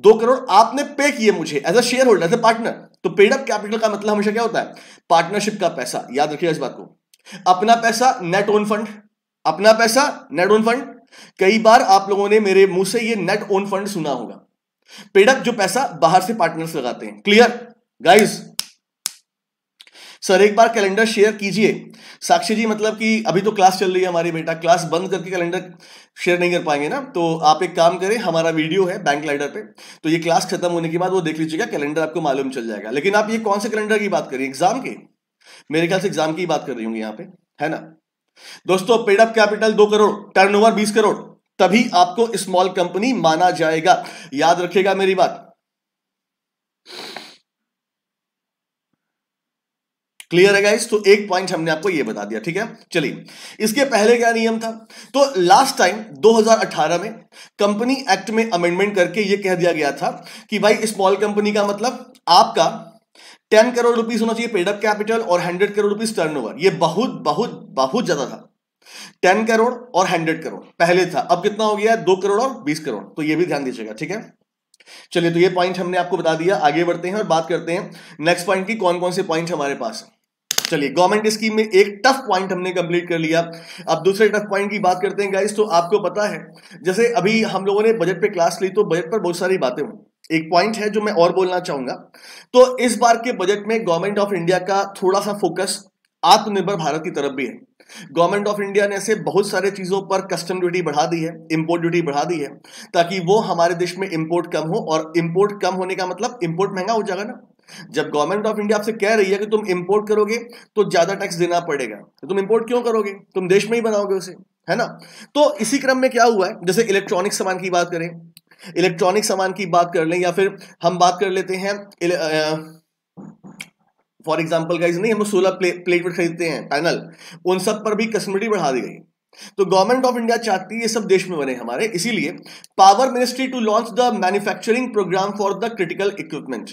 दो करोड़ आपने पे किए मुझे as a shareholder as a partner तो पेडअप कैपिटल का मतलब हमेशा क्या होता है पार्टनरशिप का पैसा याद रखिएगा इस बात को अपना पैसा नेट ओन फंड अपना पैसा नेट ओन फंड कई बार आप लोगों ने मेरे मुंह से ये नेट ओन फंड सुना होगा पेडअप जो पैसा बाहर से पार्टनर्स लगाते हैं क्लियर गाइस सर एक बार कैलेंडर शेयर कीजिए साक्षी जी मतलब कि अभी तो क्लास चल रही है हमारी बेटा क्लास बंद करके कैलेंडर शेयर नहीं कर पाएंगे ना तो आप एक काम करें हमारा वीडियो है बैंक लाइडर पे तो ये क्लास खत्म होने के बाद वो देख लीजिएगा कैलेंडर आपको मालूम चल जाएगा लेकिन आप ये कौन से कैलेंडर की बात करिए एग्जाम के मेरे ख्याल से एग्जाम की बात कर रही होंगी यहाँ पे है ना दोस्तों पेड अप कैपिटल दो करोड़ टर्नओवर बीस करोड़ तभी आपको स्मॉल कंपनी माना जाएगा याद रखेगा मेरी बात क्लियर है गाइस तो एक पॉइंट हमने आपको ये बता दिया ठीक है चलिए इसके पहले क्या नियम था तो लास्ट टाइम 2018 में कंपनी एक्ट में अमेंडमेंट करके ये कह दिया गया था कि भाई स्मॉल कंपनी का मतलब आपका टेन करोड़ रुपीज होना चाहिए पेडअप कैपिटल और hundred crore rupees turnover यह बहुत बहुत बहुत ज्यादा था टेन करोड़ और हंड्रेड करोड़ पहले था अब कितना हो गया दो करोड़ और बीस करोड़ तो यह भी ध्यान दीजिएगा ठीक है चलिए तो ये पॉइंट हमने आपको बता दिया आगे बढ़ते हैं और बात करते हैं नेक्स्ट पॉइंट की कौन कौन से पॉइंट हमारे पास है चलिए गवर्नमेंट स्कीम में एक टफ पॉइंट हमने कंप्लीट कर लिया अब दूसरे टफ पॉइंट की बात करते हैं गाइस तो आपको पता है जैसे अभी हम लोगों ने बजट पे क्लास ली तो बजट पर बहुत सारी बातें हुई एक पॉइंट है जो मैं और बोलना चाहूंगा तो इस बार के बजट में गवर्नमेंट ऑफ इंडिया का थोड़ा सा फोकस आत्मनिर्भर भारत की तरफ भी है गवर्नमेंट ऑफ इंडिया ने ऐसे बहुत सारे चीज़ों पर कस्टम ड्यूटी बढ़ा दी है इंपोर्ट ड्यूटी बढ़ा दी है ताकि वो हमारे देश में इंपोर्ट कम हो और इंपोर्ट कम होने का मतलब इंपोर्ट महंगा हो जाएगा ना जब गवर्नमेंट ऑफ इंडिया आपसे कह रही है कि तुम इंपोर्ट करोगे तो ज़्यादा टैक्स देना पड़ेगा तो तुम इंपोर्ट क्यों करोगे तुम देश में ही बनाओगे उसे है ना तो इसी क्रम में क्या हुआ है जैसे इलेक्ट्रॉनिक सामान की बात करें इलेक्ट्रॉनिक सामान की बात कर लें या फिर हम बात कर लेते हैं फॉर एग्जाम्पल का नहीं हम सोलर प्लेट पर खरीदते हैं पैनल उन सब पर भी कस्टमरी बढ़ा दी गई तो गवर्नमेंट ऑफ इंडिया चाहती है ये सब देश में बने हमारे इसीलिए power ministry to launch the manufacturing programme for the critical equipment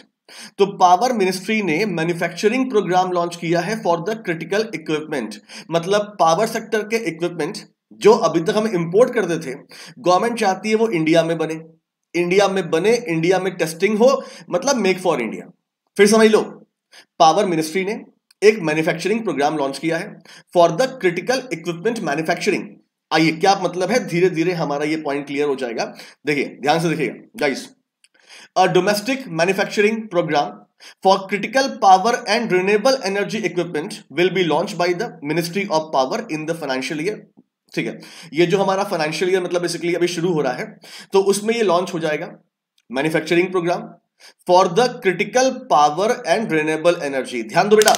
तो पावर मिनिस्ट्री ने मैन्युफैक्चरिंग प्रोग्राम लॉन्च किया है फॉर द क्रिटिकल इक्विपमेंट मतलब पावर सेक्टर के इक्विपमेंट जो अभी तक हम इंपोर्ट करते थे गवर्नमेंट चाहती है वो इंडिया में बने इंडिया में बने इंडिया में टेस्टिंग हो मतलब मेक फॉर इंडिया फिर समझ लो पावर मिनिस्ट्री ने एक मैन्युफैक्चरिंग प्रोग्राम लॉन्च किया है for the critical equipment manufacturing आइए क्या मतलब है धीरे धीरे हमारा ये पॉइंट क्लियर हो जाएगा देखिए ध्यान से देखिएगा guys a domestic manufacturing programme for critical power and renewable energy equipment will be launch by the ministry of power in the financial year ठीक है ये जो हमारा फाइनेंशियल ईयर मतलब बेसिकली अभी शुरू हो रहा है तो उसमें ये लॉन्च हो जाएगा manufacturing programme for the critical power and renewable energy ध्यान दो बेटा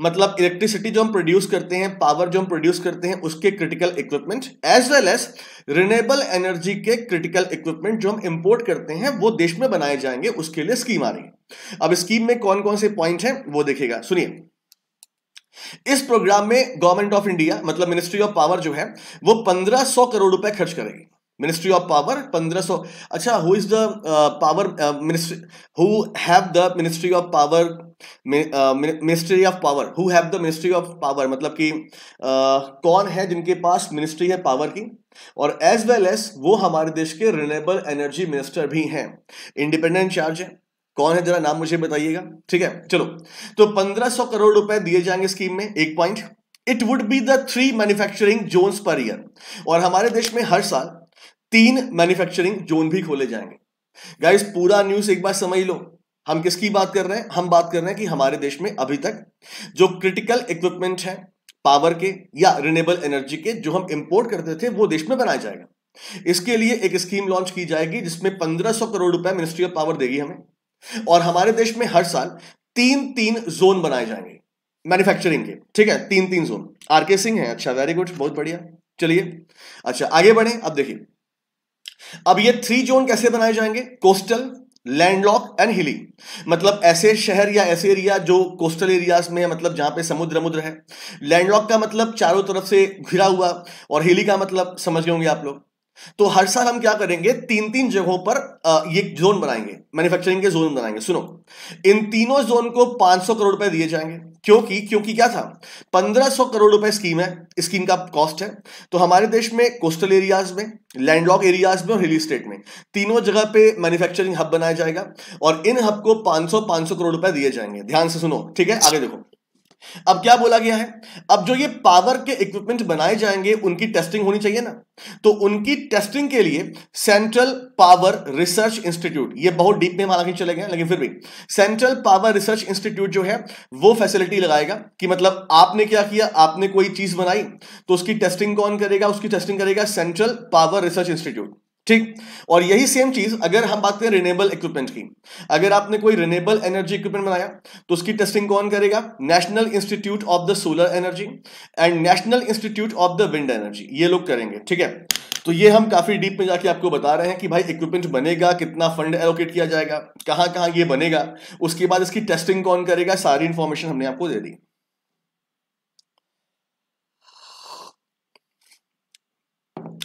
मतलब इलेक्ट्रिसिटी जो हम प्रोड्यूस करते हैं पावर जो हम प्रोड्यूस करते हैं उसके critical equipment as well as renewable energy के क्रिटिकल इक्विपमेंट जो हम इंपोर्ट करते हैं वो देश में बनाए जाएंगे उसके लिए स्कीम आ रही है अब स्कीम में कौन कौन से पॉइंट हैं वो देखेगा सुनिए इस प्रोग्राम में गवर्नमेंट ऑफ इंडिया मतलब मिनिस्ट्री ऑफ पावर जो है वो 1500 करोड़ रुपए खर्च करेगी मिनिस्ट्री ऑफ पावर 1500 अच्छा who is the power ministry who have the ministry of power ministry of power who have the ministry of power मतलब कि uh, कौन है जिनके पास मिनिस्ट्री है पावर की और एज वेल एज वो हमारे देश के रिन्यूएबल एनर्जी मिनिस्टर भी हैं इंडिपेंडेंट चार्ज है कौन है जरा नाम मुझे बताइएगा ठीक है चलो तो 1500 करोड़ रुपए दिए जाएंगे स्कीम में एक point it would be the three manufacturing zones per year और हमारे देश में हर साल तीन मैन्युफैक्चरिंग जोन भी खोले जाएंगे गाइस पूरा न्यूज एक बार समझ लो हम किसकी बात कर रहे हैं हम बात कर रहे हैं कि हमारे देश में अभी तक जो क्रिटिकल इक्विपमेंट है पावर के या रिनेबल एनर्जी के जो हम इंपोर्ट करते थे वो देश में बनाया जाएगा इसके लिए एक स्कीम लॉन्च की जाएगी जिसमें 1500 करोड़ रुपए मिनिस्ट्री ऑफ पावर देगी हमें और हमारे देश में हर साल तीन तीन जोन बनाए जाएंगे मैन्युफैक्चरिंग के ठीक है तीन तीन जोन आर के सिंह है अच्छा वेरी गुड बहुत बढ़िया चलिए अच्छा आगे बढ़े अब देखिए अब ये थ्री जोन कैसे बनाए जाएंगे कोस्टल लैंडलॉक एंड हिली मतलब ऐसे शहर या ऐसे एरिया जो कोस्टल एरियाज में है मतलब जहां पे समुद्र मुद्र है लैंडलॉक का मतलब चारों तरफ से घिरा हुआ और हिली का मतलब समझ गए होंगे आप लोग तो हर साल हम क्या करेंगे तीन तीन जगहों पर ये जोन बनाएंगे मैन्युफैक्चरिंग के जोन बनाएंगे सुनो इन तीनों जोन को 500 करोड़ रुपए दिए जाएंगे क्योंकि क्योंकि क्या था 1500 करोड़ रुपए स्कीम है स्कीम का कॉस्ट है तो हमारे देश में कोस्टल एरियाज में लैंडलॉक एरियाज में और हिली स्टेट में तीनों जगह पे मैन्युफैक्चरिंग हब बनाया जाएगा और इन हब को 500 500 करोड़ रुपए दिए जाएंगे ध्यान से सुनो ठीक है आगे देखो अब क्या बोला गया है अब जो ये पावर के इक्विपमेंट बनाए जाएंगे उनकी टेस्टिंग होनी चाहिए ना तो उनकी टेस्टिंग के लिए सेंट्रल पावर रिसर्च इंस्टीट्यूट ये बहुत डीप में हमारा चले गए लेकिन फिर भी सेंट्रल पावर रिसर्च इंस्टीट्यूट जो है वो फैसिलिटी लगाएगा कि मतलब आपने क्या किया आपने कोई चीज बनाई तो उसकी टेस्टिंग कौन करेगा उसकी टेस्टिंग करेगा सेंट्रल पावर रिसर्च इंस्टीट्यूट ठीक और यही सेम चीज अगर हम बात करें रिनेबल इक्विपमेंट की अगर आपने कोई रिनेबल एनर्जी इक्विपमेंट बनाया तो उसकी टेस्टिंग कौन करेगा national institute of the solar energy and national institute of the wind energy ये लोग करेंगे ठीक है तो ये हम काफी डीप में जाके आपको बता रहे हैं कि भाई इक्विपमेंट बनेगा कितना फंड एलोकेट किया जाएगा कहां कहां ये बनेगा उसके बाद इसकी टेस्टिंग कौन करेगा सारी इंफॉर्मेशन हमने आपको दे दी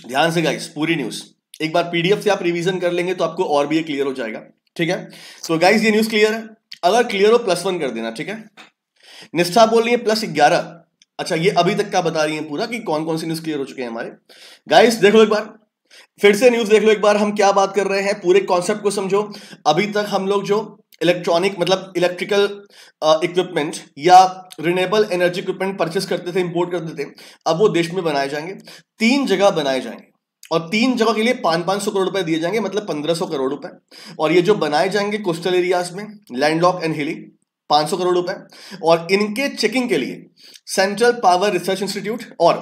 ध्यान से गाइस पूरी न्यूज़ एक बार पीडीएफ से आप रिवीजन कर लेंगे तो आपको और भी ये क्लियर हो जाएगा ठीक है so, गाइज ये न्यूज क्लियर है अगर क्लियर हो प्लस वन कर देना ठीक है निष्ठा बोल रही है प्लस ग्यारह अच्छा ये अभी तक का बता रही है पूरा कि कौन कौन सी न्यूज क्लियर हो चुके हैं हमारे गाइस देख लो एक बार फिर से न्यूज देख लो एक बार हम क्या बात कर रहे हैं पूरे कॉन्सेप्ट को समझो अभी तक हम लोग जो इलेक्ट्रॉनिक मतलब इलेक्ट्रिकल इक्विपमेंट या रिनेबल एनर्जी इक्विपमेंट परचेस करते थे इंपोर्ट करते थे अब वो देश में बनाए जाएंगे तीन जगह बनाए जाएंगे और तीन जगह के लिए पाँच पाँच सौ करोड़ रुपए दिए जाएंगे मतलब पंद्रह सौ करोड़ रुपए और ये जो बनाए जाएंगे कोस्टल एरियाज में लैंडलॉक एंड हिली पांच सौ करोड़ रुपए और इनके चेकिंग के लिए सेंट्रल पावर रिसर्च इंस्टीट्यूट और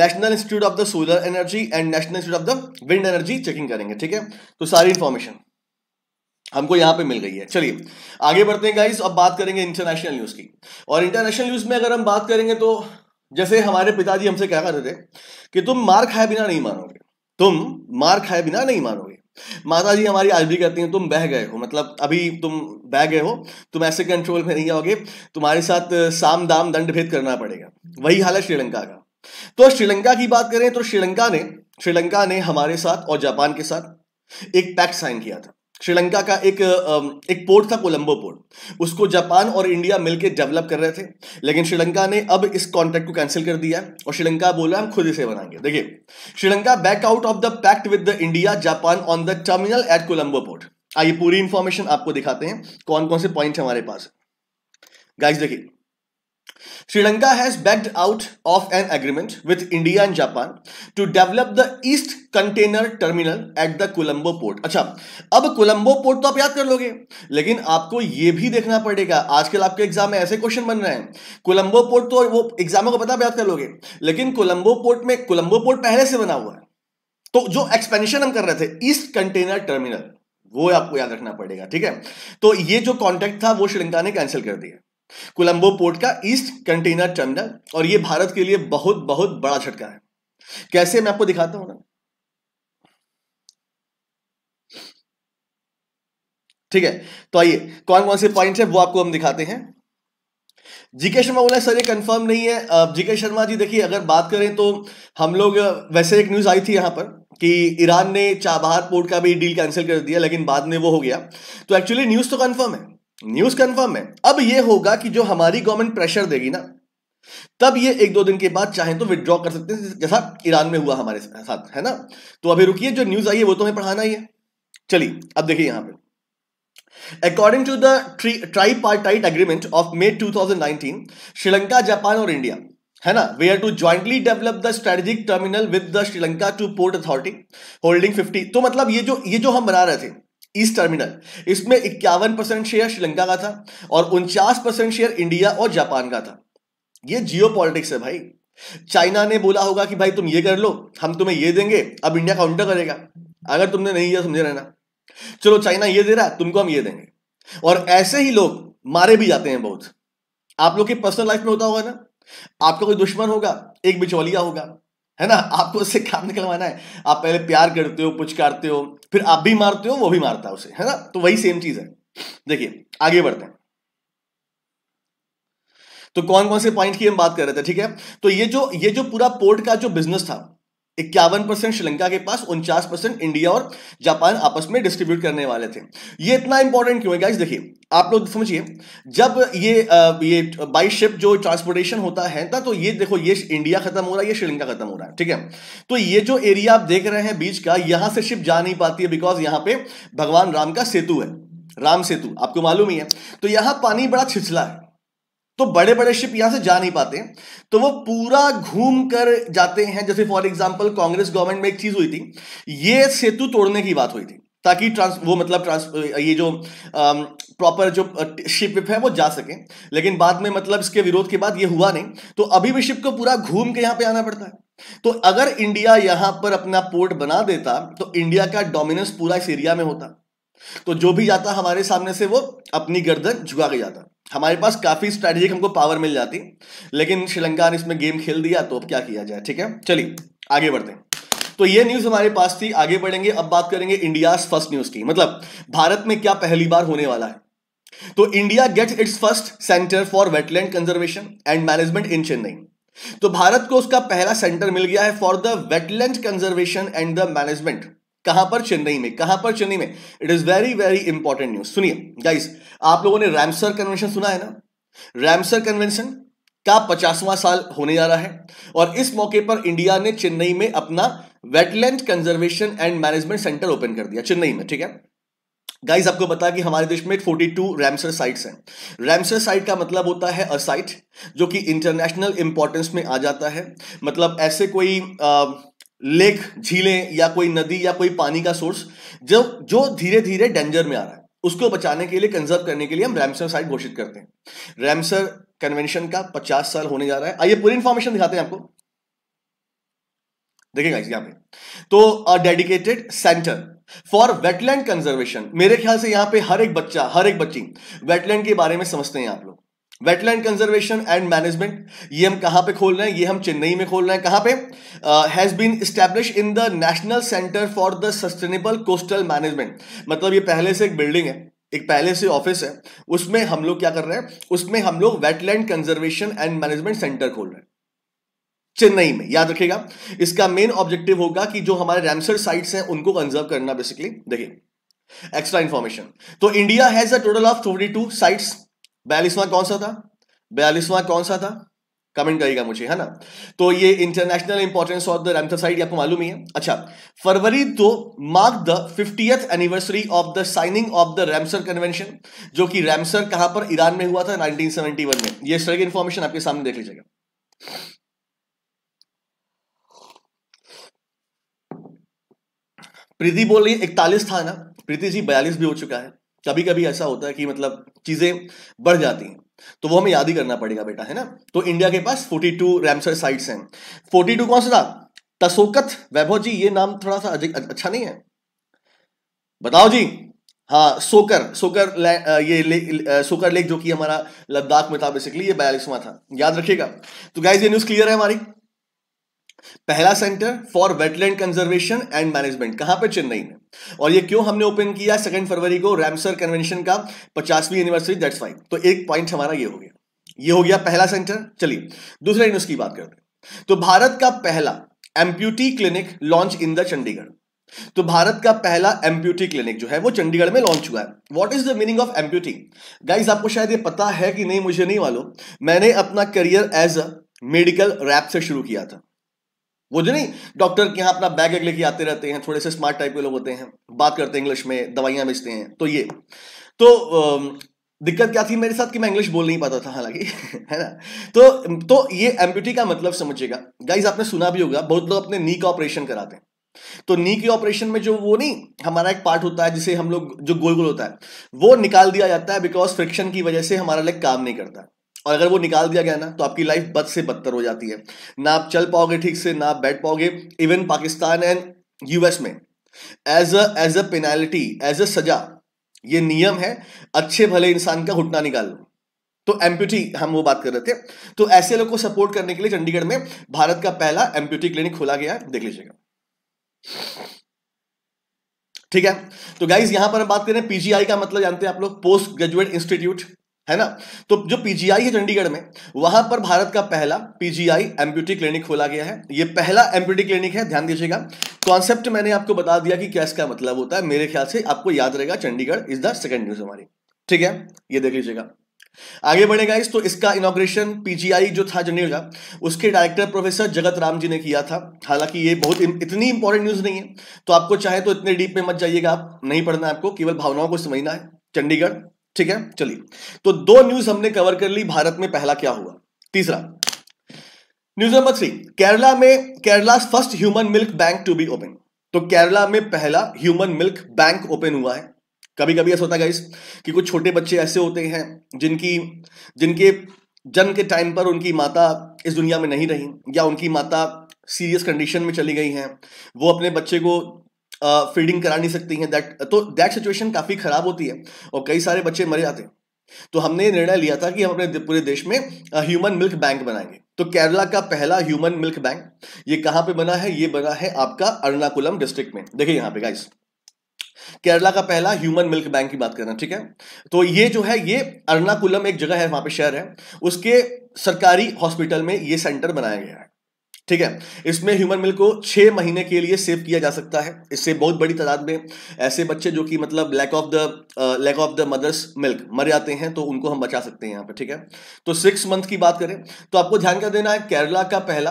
national institute of the solar energy and national institute of the wind energy checking करेंगे ठीक है तो सारी इंफॉर्मेशन हमको यहाँ पे मिल गई है चलिए आगे बढ़ते हैं गाइस अब बात करेंगे इंटरनेशनल न्यूज़ की और इंटरनेशनल न्यूज़ में अगर हम बात करेंगे तो जैसे हमारे पिताजी हमसे क्या करते थे कि तुम मार खाए बिना नहीं मानोगे तुम मार खाए बिना नहीं मानोगे माता जी हमारी आज भी कहती हैं तुम बह गए हो मतलब अभी तुम बह गए हो तुम ऐसे कंट्रोल में नहीं आओगे तुम्हारे साथ साम दाम दंड भेद करना पड़ेगा वही हाल है श्रीलंका का तो श्रीलंका की बात करें तो श्रीलंका ने श्रीलंका ने हमारे साथ और जापान के साथ एक पैक्ट साइन किया था श्रीलंका का एक एक पोर्ट था कोलंबो पोर्ट उसको जापान और इंडिया मिलकर डेवलप कर रहे थे लेकिन श्रीलंका ने अब इस कॉन्ट्रैक्ट को कैंसिल कर दिया और श्रीलंका बोला हम खुद इसे बनाएंगे देखिए Sri Lanka back out of the pact with the India Japan on the terminal at Colombo port आइए पूरी इंफॉर्मेशन आपको दिखाते हैं कौन कौन से पॉइंट हमारे पास गाइस देखिए Sri Lanka has backed out of an agreement with India and Japan to develop the east container terminal at the Colombo port अच्छा अब कोलंबो पोर्ट तो आप याद कर लोगे लेकिन आपको यह भी देखना पड़ेगा आजकल आपके एग्जाम में ऐसे क्वेश्चन बन रहे हैं कोलंबो पोर्ट तो वो एग्जामों को पता आप याद कर लोगे लेकिन कोलंबो पोर्ट में कोलंबो पोर्ट पहले से बना हुआ है तो जो एक्सपेंशन हम कर रहे थे ईस्ट कंटेनर टर्मिनल वो आपको याद रखना पड़ेगा ठीक है तो ये जो कॉन्टेक्ट था वो श्रीलंका ने कैंसिल कर दिया कोलंबो पोर्ट का ईस्ट कंटेनर टर्मिनल और ये भारत के लिए बहुत बहुत बड़ा झटका है कैसे मैं आपको दिखाता हूं ना ठीक है तो आइए कौन कौन से पॉइंट है वो आपको हम दिखाते हैं जीके शर्मा बोला सर ये कंफर्म नहीं है जीके शर्मा जी देखिए अगर बात करें तो हम लोग वैसे एक न्यूज़ आई थी यहां पर कि ईरान ने चाबहार पोर्ट का भी डील कैंसिल कर दिया लेकिन बाद में वो हो गया तो एक्चुअली न्यूज़ तो कंफर्म है न्यूज कंफर्म है अब ये होगा कि जो हमारी गवर्नमेंट प्रेशर देगी ना तब ये एक दो दिन के बाद चाहे तो विद्रॉ कर सकते हैं जैसा ईरान में हुआ हमारे साथ है ना तो अभी रुकिए जो न्यूज आई है वो तो हमें पढ़ाना ही है चलिए अब देखिए यहां पर According to the tripartite agreement of May 2019, Sri Lanka, Japan और इंडिया है ना we are to jointly develop the strategic terminal with the Sri Lanka to port authority holding 50 तो मतलब ये जो ये जो हम बना रहे थे ईस्ट टर्मिनल इसमें इक्यावन परसेंट शेयर श्रीलंका का था और उनचास परसेंट शेयर इंडिया और जापान का था ये जियो है भाई चाइना ने बोला होगा कि भाई तुम ये कर लो हम तुम्हें ये देंगे अब इंडिया काउंटर करेगा अगर तुमने नहीं यह समझे रहना चलो चाइना ये दे रहा है तुमको हम ये देंगे और ऐसे ही लोग मारे भी जाते हैं बहुत आप लोग की पर्सनल लाइफ में होता होगा ना आपका कोई दुश्मन होगा एक बिचौलिया होगा है ना आपको उससे काम निकलवाना है आप पहले प्यार करते हो पुचकारते हो फिर आप भी मारते हो वो भी मारता है उसे है ना तो वही सेम चीज है देखिए आगे बढ़ते हैं तो कौन कौन से पॉइंट की हम बात कर रहे थे ठीक है तो ये जो ये जो पूरा पोर्ट का जो बिजनेस था इक्यावन परसेंट श्रीलंका के पास उनचास परसेंट इंडिया और जापान आपस में डिस्ट्रीब्यूट करने वाले थे ये इतना इंपॉर्टेंट क्यों है गाइस देखिए आप लोग समझिए जब ये ये बाई शिप जो ट्रांसपोर्टेशन होता है ना तो ये देखो ये इंडिया खत्म हो रहा है ये श्रीलंका खत्म हो रहा है ठीक है तो ये जो एरिया आप देख रहे हैं बीच का यहां से शिप जा नहीं पाती है बिकॉज यहां पे भगवान राम का सेतु है राम सेतु आपको मालूम ही है तो यहां पानी बड़ा छिछला है तो बड़े बड़े शिप यहां से जा नहीं पाते तो वो पूरा घूम कर जाते हैं जैसे फॉर एग्जाम्पल कांग्रेस गवर्नमेंट में एक चीज हुई थी ये सेतु तोड़ने की बात हुई थी ताकि ट्रांस वो मतलब ट्रांस ये जो प्रॉपर जो शिप विप है वो जा सके लेकिन बाद में मतलब इसके विरोध के बाद ये हुआ नहीं तो अभी भी शिप को पूरा घूम के यहाँ पे आना पड़ता है तो अगर इंडिया यहां पर अपना पोर्ट बना देता तो इंडिया का डोमिनेंस पूरा इस एरिया में होता तो जो भी जाता हमारे सामने से वो अपनी गर्दन झुका के जाता हमारे पास काफ़ी स्ट्रैटेजिक हमको पावर मिल जाती लेकिन श्रीलंका ने इसमें गेम खेल दिया तो अब क्या किया जाए ठीक है चलिए आगे बढ़ते हैं तो ये न्यूज़ हमारे पास थी आगे बढ़ेंगे अब बात करेंगे इंडिया फर्स्ट न्यूज़ की मतलब भारत में क्या पहली बार होने वाला है तो India gets its first centre for wetland conservation and management in Chennai तो भारत को उसका पहला सेंटर मिल गया है for the wetland conservation and the management कहां पर चेन्नई में कहां पर चेन्नई में it is very very important news सुनिए गाइस आप लोगों ने रैमसर कन्वेंशन सुना है ना रैमसर कन्वेंशन का पचासवां साल होने जा रहा है और इस मौके पर इंडिया ने चेन्नई में अपना wetland conservation and management centre open कर दिया चेन्नई में ठीक है गाइस आपको बता कि हमारे देश में 42 रैमसर साइट्स हैं रैमसर साइट का मतलब होता है अ साइट जो कि इंटरनेशनल इंपॉर्टेंस में आ जाता है मतलब ऐसे कोई आ, लेक झीलें या कोई नदी या कोई पानी का सोर्स जो जो धीरे धीरे डेंजर में आ रहा है उसको बचाने के लिए कंजर्व करने के लिए हम रैमसर साइट घोषित करते हैं रैमसर कन्वेंशन का पचास साल होने जा रहा है आइए पूरी इंफॉर्मेशन दिखाते हैं आपको देखिएगा यहां पे तो a dedicated centre for wetland conservation मेरे ख्याल से यहां पे हर एक बच्चा हर एक बच्ची वेटलैंड के बारे में समझते हैं आप लोग वेटलैंड कंजर्वेशन एंड मैनेजमेंट ये हम कहाँ पे खोल रहे हैं ये हम चेन्नई में खोल रहे हैं कहाँ पे has been establish in the national centre for the sustainable coastal management मतलब ये पहले से एक बिल्डिंग है एक पहले से ऑफिस है उसमें हम लोग क्या कर रहे हैं उसमें हम लोग wetland conservation and management centre खोल रहे हैं चेन्नई में याद रखेगा इसका मेन ऑब्जेक्टिव होगा कि जो हमारे रैमसर साइट्स हैं उनको कंजर्व करना बेसिकली देखिए एक्स्ट्रा इंफॉर्मेशन तो India has a total of two sites बयालीसवां कौन सा था बयालीसवां कौन सा था कमेंट करेगा मुझे है ना तो ये international importance of the Ramsar site आपको मालूम ही है अच्छा फरवरी दो mark the fifty anniversary of the signing of the Ramsar convention जो कि रैमसर कहां पर ईरान में हुआ था 1971 में ये सड़क इंफॉर्मेशन आपके सामने देख लीजिएगा प्रीति बोल रही है इकतालीस था ना प्रीति जी बयालीस भी हो चुका है कभी कभी ऐसा होता है कि मतलब चीजें बढ़ जाती हैं तो वो हमें याद ही करना पड़ेगा बेटा है ना तो इंडिया के पास 42 टू रैमसर साइट्स हैं 42 कौन सा था तसोकत वैभव जी ये नाम थोड़ा सा अच्छा नहीं है बताओ जी हाँ सोकर सोकर ले, ये ले, सोकर लेक जो कि हमारा लद्दाख में था बेसिकली ये बयालीसवां था याद रखिएगा तो गाइज ये न्यूज क्लियर है हमारी पहला centre for wetland conservation and management कहां पे चेन्नई में और ये क्यों हमने ओपन किया सेकेंड फरवरी को रैमसर कन्वेंशन का पचासवीं एनिवर्सरी दैट्स फाइन तो एक पॉइंट हमारा ये हो गया ये हो गया पहला सेंटर चलिए दूसरे यूनिवर्स की बात करते हैं तो भारत का पहला amputee clinic launch in the Chandigarh तो भारत का पहला एम्प्यूटी क्लिनिक जो है वो चंडीगढ़ में लॉन्च हुआ है what is the meaning of amputee guys आपको शायद ये पता है कि नहीं मुझे नहीं मालूम मैंने अपना career as a medical rep से शुरू किया था वो जो नहीं डॉक्टर के यहाँ अपना बैग एग लेके आते रहते हैं थोड़े से स्मार्ट टाइप के लोग होते हैं बात करते हैं इंग्लिश में दवाइयाँ बेचते हैं तो ये तो दिक्कत क्या थी मेरे साथ कि मैं इंग्लिश बोल नहीं पाता था हालांकि <laughs> है ना तो तो ये एम्ब्यूटी का मतलब समझिएगा गाइज आपने सुना भी होगा बहुत लोग अपने नी का ऑपरेशन कराते हैं तो नी के ऑपरेशन में जो वो नहीं हमारा एक पार्ट होता है जिसे हम लोग जो गोल गोल होता है वो निकाल दिया जाता है बिकॉज फ्रिक्शन की वजह से हमारा लेग काम नहीं करता और अगर वो निकाल दिया गया ना तो आपकी लाइफ बद से बदतर हो जाती है ना आप चल पाओगे ठीक से ना आप बैठ पाओगे इवन पाकिस्तान एंड यूएस में as a as a penalty as a सजा ये नियम है अच्छे भले इंसान का घुटना निकाल लो तो एम्प्यूटी हम वो बात कर रहे थे तो ऐसे लोग को सपोर्ट करने के लिए चंडीगढ़ में भारत का पहला एम्प्यूटी क्लिनिक खोला गया देख लीजिएगा ठीक है तो गाइज यहां पर हम बात करें पीजीआई का मतलब जानते हैं आप लोग पोस्ट ग्रेजुएट इंस्टीट्यूट है ना तो जो पीजीआई है चंडीगढ़ में वहां पर भारत का पहला पीजीआई एम्प्यूटी क्लिनिक खोला गया है ये पहला एम्प्यूटी क्लिनिक है ध्यान दीजिएगा कॉन्सेप्ट मैंने आपको बता दिया कि क्या इसका मतलब होता है मेरे ख्याल से आपको याद रहेगा Chandigarh is the second news हमारी ठीक है ये देख लीजिएगा आगे बढ़ेगा इस तो इसका इनोग्रेशन पीजीआई जो था चंडीगढ़ का उसके डायरेक्टर प्रोफेसर जगत राम जी ने किया था हालांकि ये बहुत इतनी इंपॉर्टेंट न्यूज़ नहीं है तो आपको चाहे तो इतने डीप में मत जाइएगा आप नहीं पढ़ना आपको केवल भावनाओं को समझना है चंडीगढ़ ठीक है चलिए तो दो न्यूज हमने कवर कर ली भारत में पहला क्या हुआ तीसरा न्यूज नंबर थ्री केरला में Kerala first human milk bank to be open तो केरला में पहला ह्यूमन मिल्क बैंक ओपन हुआ है कभी कभी ऐसा होता है कि कुछ छोटे बच्चे ऐसे होते हैं जिनकी जिनके जन्म के टाइम पर उनकी माता इस दुनिया में नहीं रही या उनकी माता सीरियस कंडीशन में चली गई हैं वो अपने बच्चे को फीडिंग करा नहीं सकती हैं दैट तो दैट सिचुएशन काफ़ी ख़राब होती है और कई सारे बच्चे मरे जाते हैं तो हमने निर्णय लिया था कि हम अपने पूरे देश में ह्यूमन मिल्क बैंक बनाएंगे तो केरला का पहला ह्यूमन मिल्क बैंक ये कहाँ पे बना है ये बना है आपका अर्नाकुलम डिस्ट्रिक्ट में देखिए यहाँ पे गाइस केरला का पहला ह्यूमन मिल्क बैंक की बात करना ठीक है तो ये जो है ये अर्नाकुलम एक जगह है वहां पे शहर है उसके सरकारी हॉस्पिटल में ये सेंटर बनाया गया है ठीक है इसमें ह्यूमन मिल्क को छह महीने के लिए सेव किया जा सकता है इससे बहुत बड़ी तादाद में ऐसे बच्चे जो कि मतलब lack of the lack of the mother's milk मर जाते हैं तो उनको हम बचा सकते हैं यहाँ पे ठीक है तो सिक्स मंथ की बात करें तो आपको ध्यान कर देना है केरला का पहला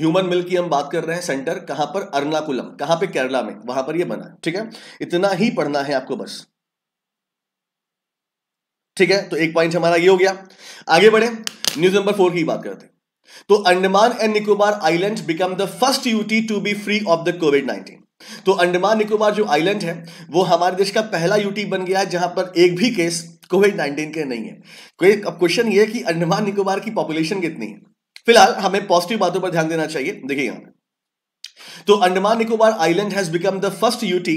ह्यूमन मिल्क की हम बात कर रहे हैं सेंटर कहां पर अर्नाकुलम कहां पर केरला में वहां पर यह बना है ठीक है इतना ही पढ़ना है आपको बस ठीक है तो एक पॉइंट हमारा ये हो गया आगे बढ़े न्यूज नंबर फोर की बात करते हैं तो Andaman and Nicobar island become the first UT to be free of the COVID nineteen तो अंडमान निकोबार जो आइलैंड है वो हमारे देश का पहला यूटी बन गया है जहां पर एक भी केस कोविड नाइनटीन के नहीं है अब क्वेश्चन ये है कि अंडमान निकोबार की पॉपुलेशन कितनी है फिलहाल हमें पॉजिटिव बातों पर ध्यान देना चाहिए देखिए यहां तो Andaman Nicobar island has become the first UT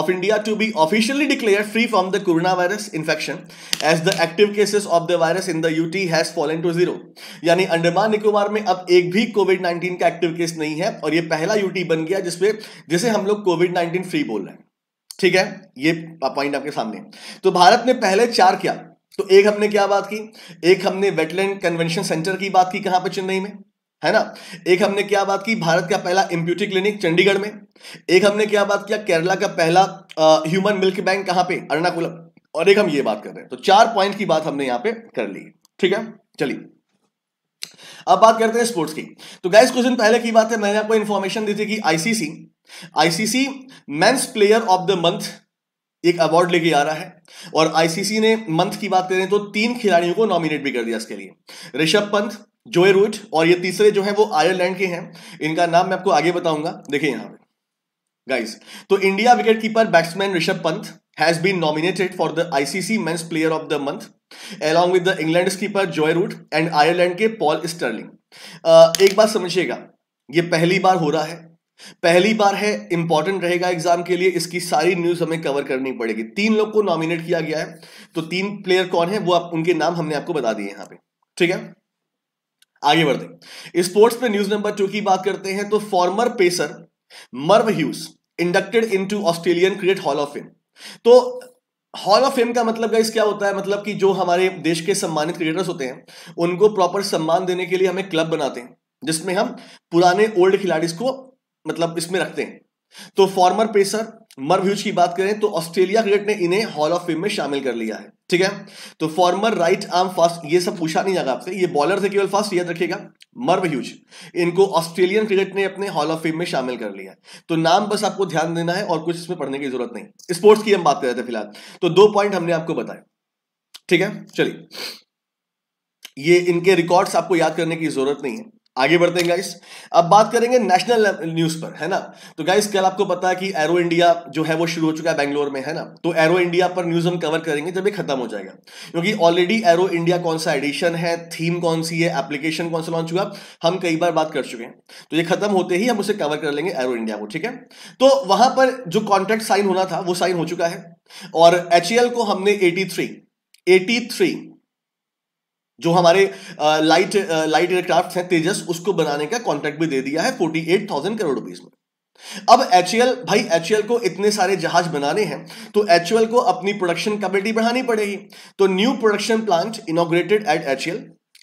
of India to be officially declare free from the corona virus infection as the active cases of the virus in the UT has fallen to zero यानी अंडमान निकोबार में अब एक भी COVID nineteen का active case नहीं है और ये पहला यूटी बन गया जिसपे जिसे हम लोग कोविड नाइन्टीन फ्री बोल रहे हैं ठीक है ये पॉइंट आपके सामने तो भारत ने पहले चार किया तो एक हमने क्या बात की एक हमने वेटलैंड कन्वेंशन सेंटर की बात की कहां पर चेन्नई में है ना एक हमने क्या बात की भारत का पहला इम्प्यूटी क्लिनिक चंडीगढ़ में एक हमने क्या बात किया केरला का पहला ह्यूमन मिल्क बैंक कहां पे अर्नाकुलम और एक हम ये बात कर रहे हैं तो चार पॉइंट की बात हमने यहां पे कर ली ठीक है चलिए अब बात करते हैं स्पोर्ट्स की तो गाइस कुछ दिन पहले की बात है मैंने आपको इंफॉर्मेशन दी थी कि ICC ICC men's player of the month एक अवार्ड लेके आ रहा है और आईसीसी ने मंथ की बात करें तो तीन खिलाड़ियों को नॉमिनेट भी कर दिया इसके लिए ऋषभ पंत जोए रूट और ये तीसरे जो है वो आयरलैंड के हैं इनका नाम मैं आपको आगे बताऊंगा देखिए यहां पर गाइज तो India wicket keeper batsman Rishabh Pant has been nominated for the ICC men's player of the month along with the England's keeper Joy Root and के पॉल स्टर्लिंग uh, एक बात समझिएगा ये पहली बार हो रहा है पहली बार है इंपॉर्टेंट रहेगा एग्जाम के लिए इसकी सारी न्यूज हमें कवर करनी पड़ेगी तीन लोग को नॉमिनेट किया गया है तो तीन प्लेयर कौन है वो आप उनके नाम हमने आपको बता दिए यहाँ पे ठीक है आगे बढ़ते स्पोर्ट्स पे न्यूज नंबर टू की बात करते हैं तो former pacer Merv Hughes inducted into Australian cricket hall of fame तो हॉल ऑफ फेम का मतलब गाइस क्या होता है मतलब कि जो हमारे देश के सम्मानित क्रिकेटर्स होते हैं उनको प्रॉपर सम्मान देने के लिए हमें क्लब बनाते हैं जिसमें हम पुराने ओल्ड खिलाड़ी को मतलब इसमें रखते हैं तो फॉर्मर पेसर ह्यूज की बात करें तो ऑस्ट्रेलिया क्रिकेट ने इन्हें हॉल ऑफ फेम में शामिल कर लिया है ठीक है तो फॉर्मर राइट आर्म फास्ट ये सब पूछा नहीं जाएगा आपसे ये बॉलर से केवल फास्ट याद रखेगा मर्व ह्यूज इनको ऑस्ट्रेलियन क्रिकेट ने अपने हॉल ऑफ फेम में शामिल कर लिया तो नाम बस आपको ध्यान देना है और कुछ इसमें पढ़ने की जरूरत नहीं स्पोर्ट्स की हम बात कर रहे थे फिलहाल तो दो पॉइंट हमने आपको बताए ठीक है चलिए ये इनके रिकॉर्ड्स आपको याद करने की जरूरत नहीं है आगे बढ़ते हैं गाइस अब बात करेंगे नेशनल न्यूज पर है ना तो गाइस कल आपको पता है कि एरो इंडिया जो है वो शुरू हो चुका है बैंगलोर में है ना तो एरो इंडिया पर न्यूज हम कवर करेंगे जब ये खत्म हो जाएगा क्योंकि ऑलरेडी एरो इंडिया कौन सा एडिशन है थीम कौन सी है एप्लीकेशन कौन सा लॉन्च हुआ हम कई बार बात कर चुके हैं तो ये खत्म होते ही हम उसे कवर कर लेंगे एरो इंडिया को ठीक है तो वहां पर जो कॉन्ट्रैक्ट साइन होना था वो साइन हो चुका है और एच को हमने एटी थ्री जो हमारे ah, light ah, light aircraft है तेजस उसको बनाने का कॉन्ट्रैक्ट भी दे दिया है forty eight thousand crore rupees में अब एच भाई एच को इतने सारे जहाज बनाने हैं तो एच को अपनी प्रोडक्शन कैपेसिटी बढ़ानी पड़ेगी तो new production plant inaugurated at H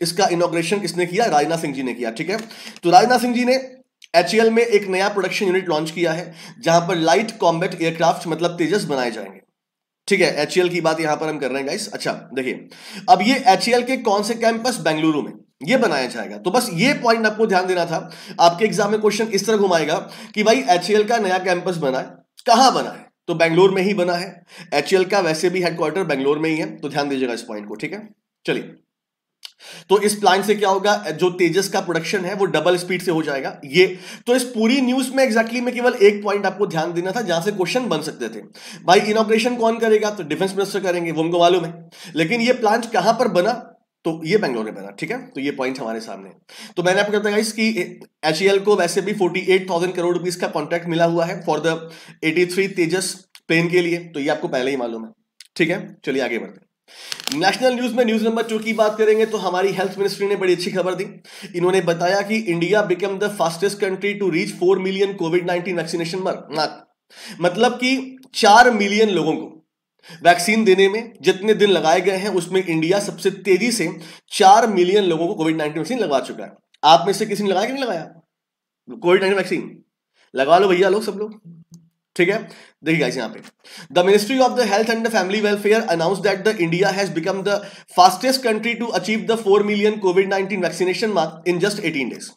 इसका इनोग्रेशन किसने किया राजनाथ सिंह जी ने किया ठीक है तो राजनाथ सिंह जी ने एच में एक नया प्रोडक्शन यूनिट लॉन्च किया है जहां पर लाइट कॉम्बैट एयरक्राफ्ट मतलब तेजस बनाए जाएंगे ठीक है एच e की बात यहां पर हम कर रहे हैं गाइस अच्छा देखिए अब ये एच e के कौन से कैंपस बेंगलुरु में ये बनाया जाएगा तो बस ये पॉइंट आपको ध्यान देना था आपके एग्जाम में क्वेश्चन इस तरह घुमाएगा कि भाई एच e का नया कैंपस बना है कहां बना है तो बेंगलोर में ही बना है एच का वैसे भी हेडक्वार्टर बेंगलोर में ही है तो ध्यान दीजिएगा इस पॉइंट को ठीक है चलिए तो इस प्लांट से क्या होगा जो तेजस का प्रोडक्शन है वो डबल स्पीड से हो जाएगा ये तो इस पूरी न्यूज में एक्जैक्टली exactly में केवल एक पॉइंट आपको ध्यान देना था जहां से क्वेश्चन बन सकते थे भाई इनोग्रेशन कौन करेगा तो डिफेंस मिनिस्टर करेंगे वो उनको मालूम है लेकिन ये प्लांट कहां पर बना तो ये बैंगलोर में बना ठीक है तो ये पॉइंट हमारे सामने तो मैंने आपको बताया कि एच e को वैसे भी 48,000 करोड़ रुपीज का कॉन्ट्रैक्ट मिला हुआ है फॉर द 83 तेजस प्लेन के लिए तो ये आपको पहले ही मालूम है ठीक है चलिए आगे बढ़ते हैं नेशनल न्यूज में न्यूज नंबर टू की बात करेंगे तो हमारी हेल्थ मिनिस्ट्री ने बड़ी अच्छी खबर दी इन्होंने बताया कि India become the fastest country to reach four million COVID nineteen vaccination mark मतलब कि चार मिलियन लोगों को वैक्सीन देने में जितने दिन लगाए गए हैं उसमें इंडिया सबसे तेजी से चार मिलियन लोगों को कोविड नाइनटीन वैक्सीन लगवा चुका है आप में से किसी ने लगाया कि नहीं लगाया कोविड नाइनटीन वैक्सीन लगवा लो भैया लोग सब लोग ठीक है देखिए गाइस पे the ministry of the health and the family welfare announce that the India has become the fastest country to achieve the four million COVID nineteen vaccination mark in just eighteen days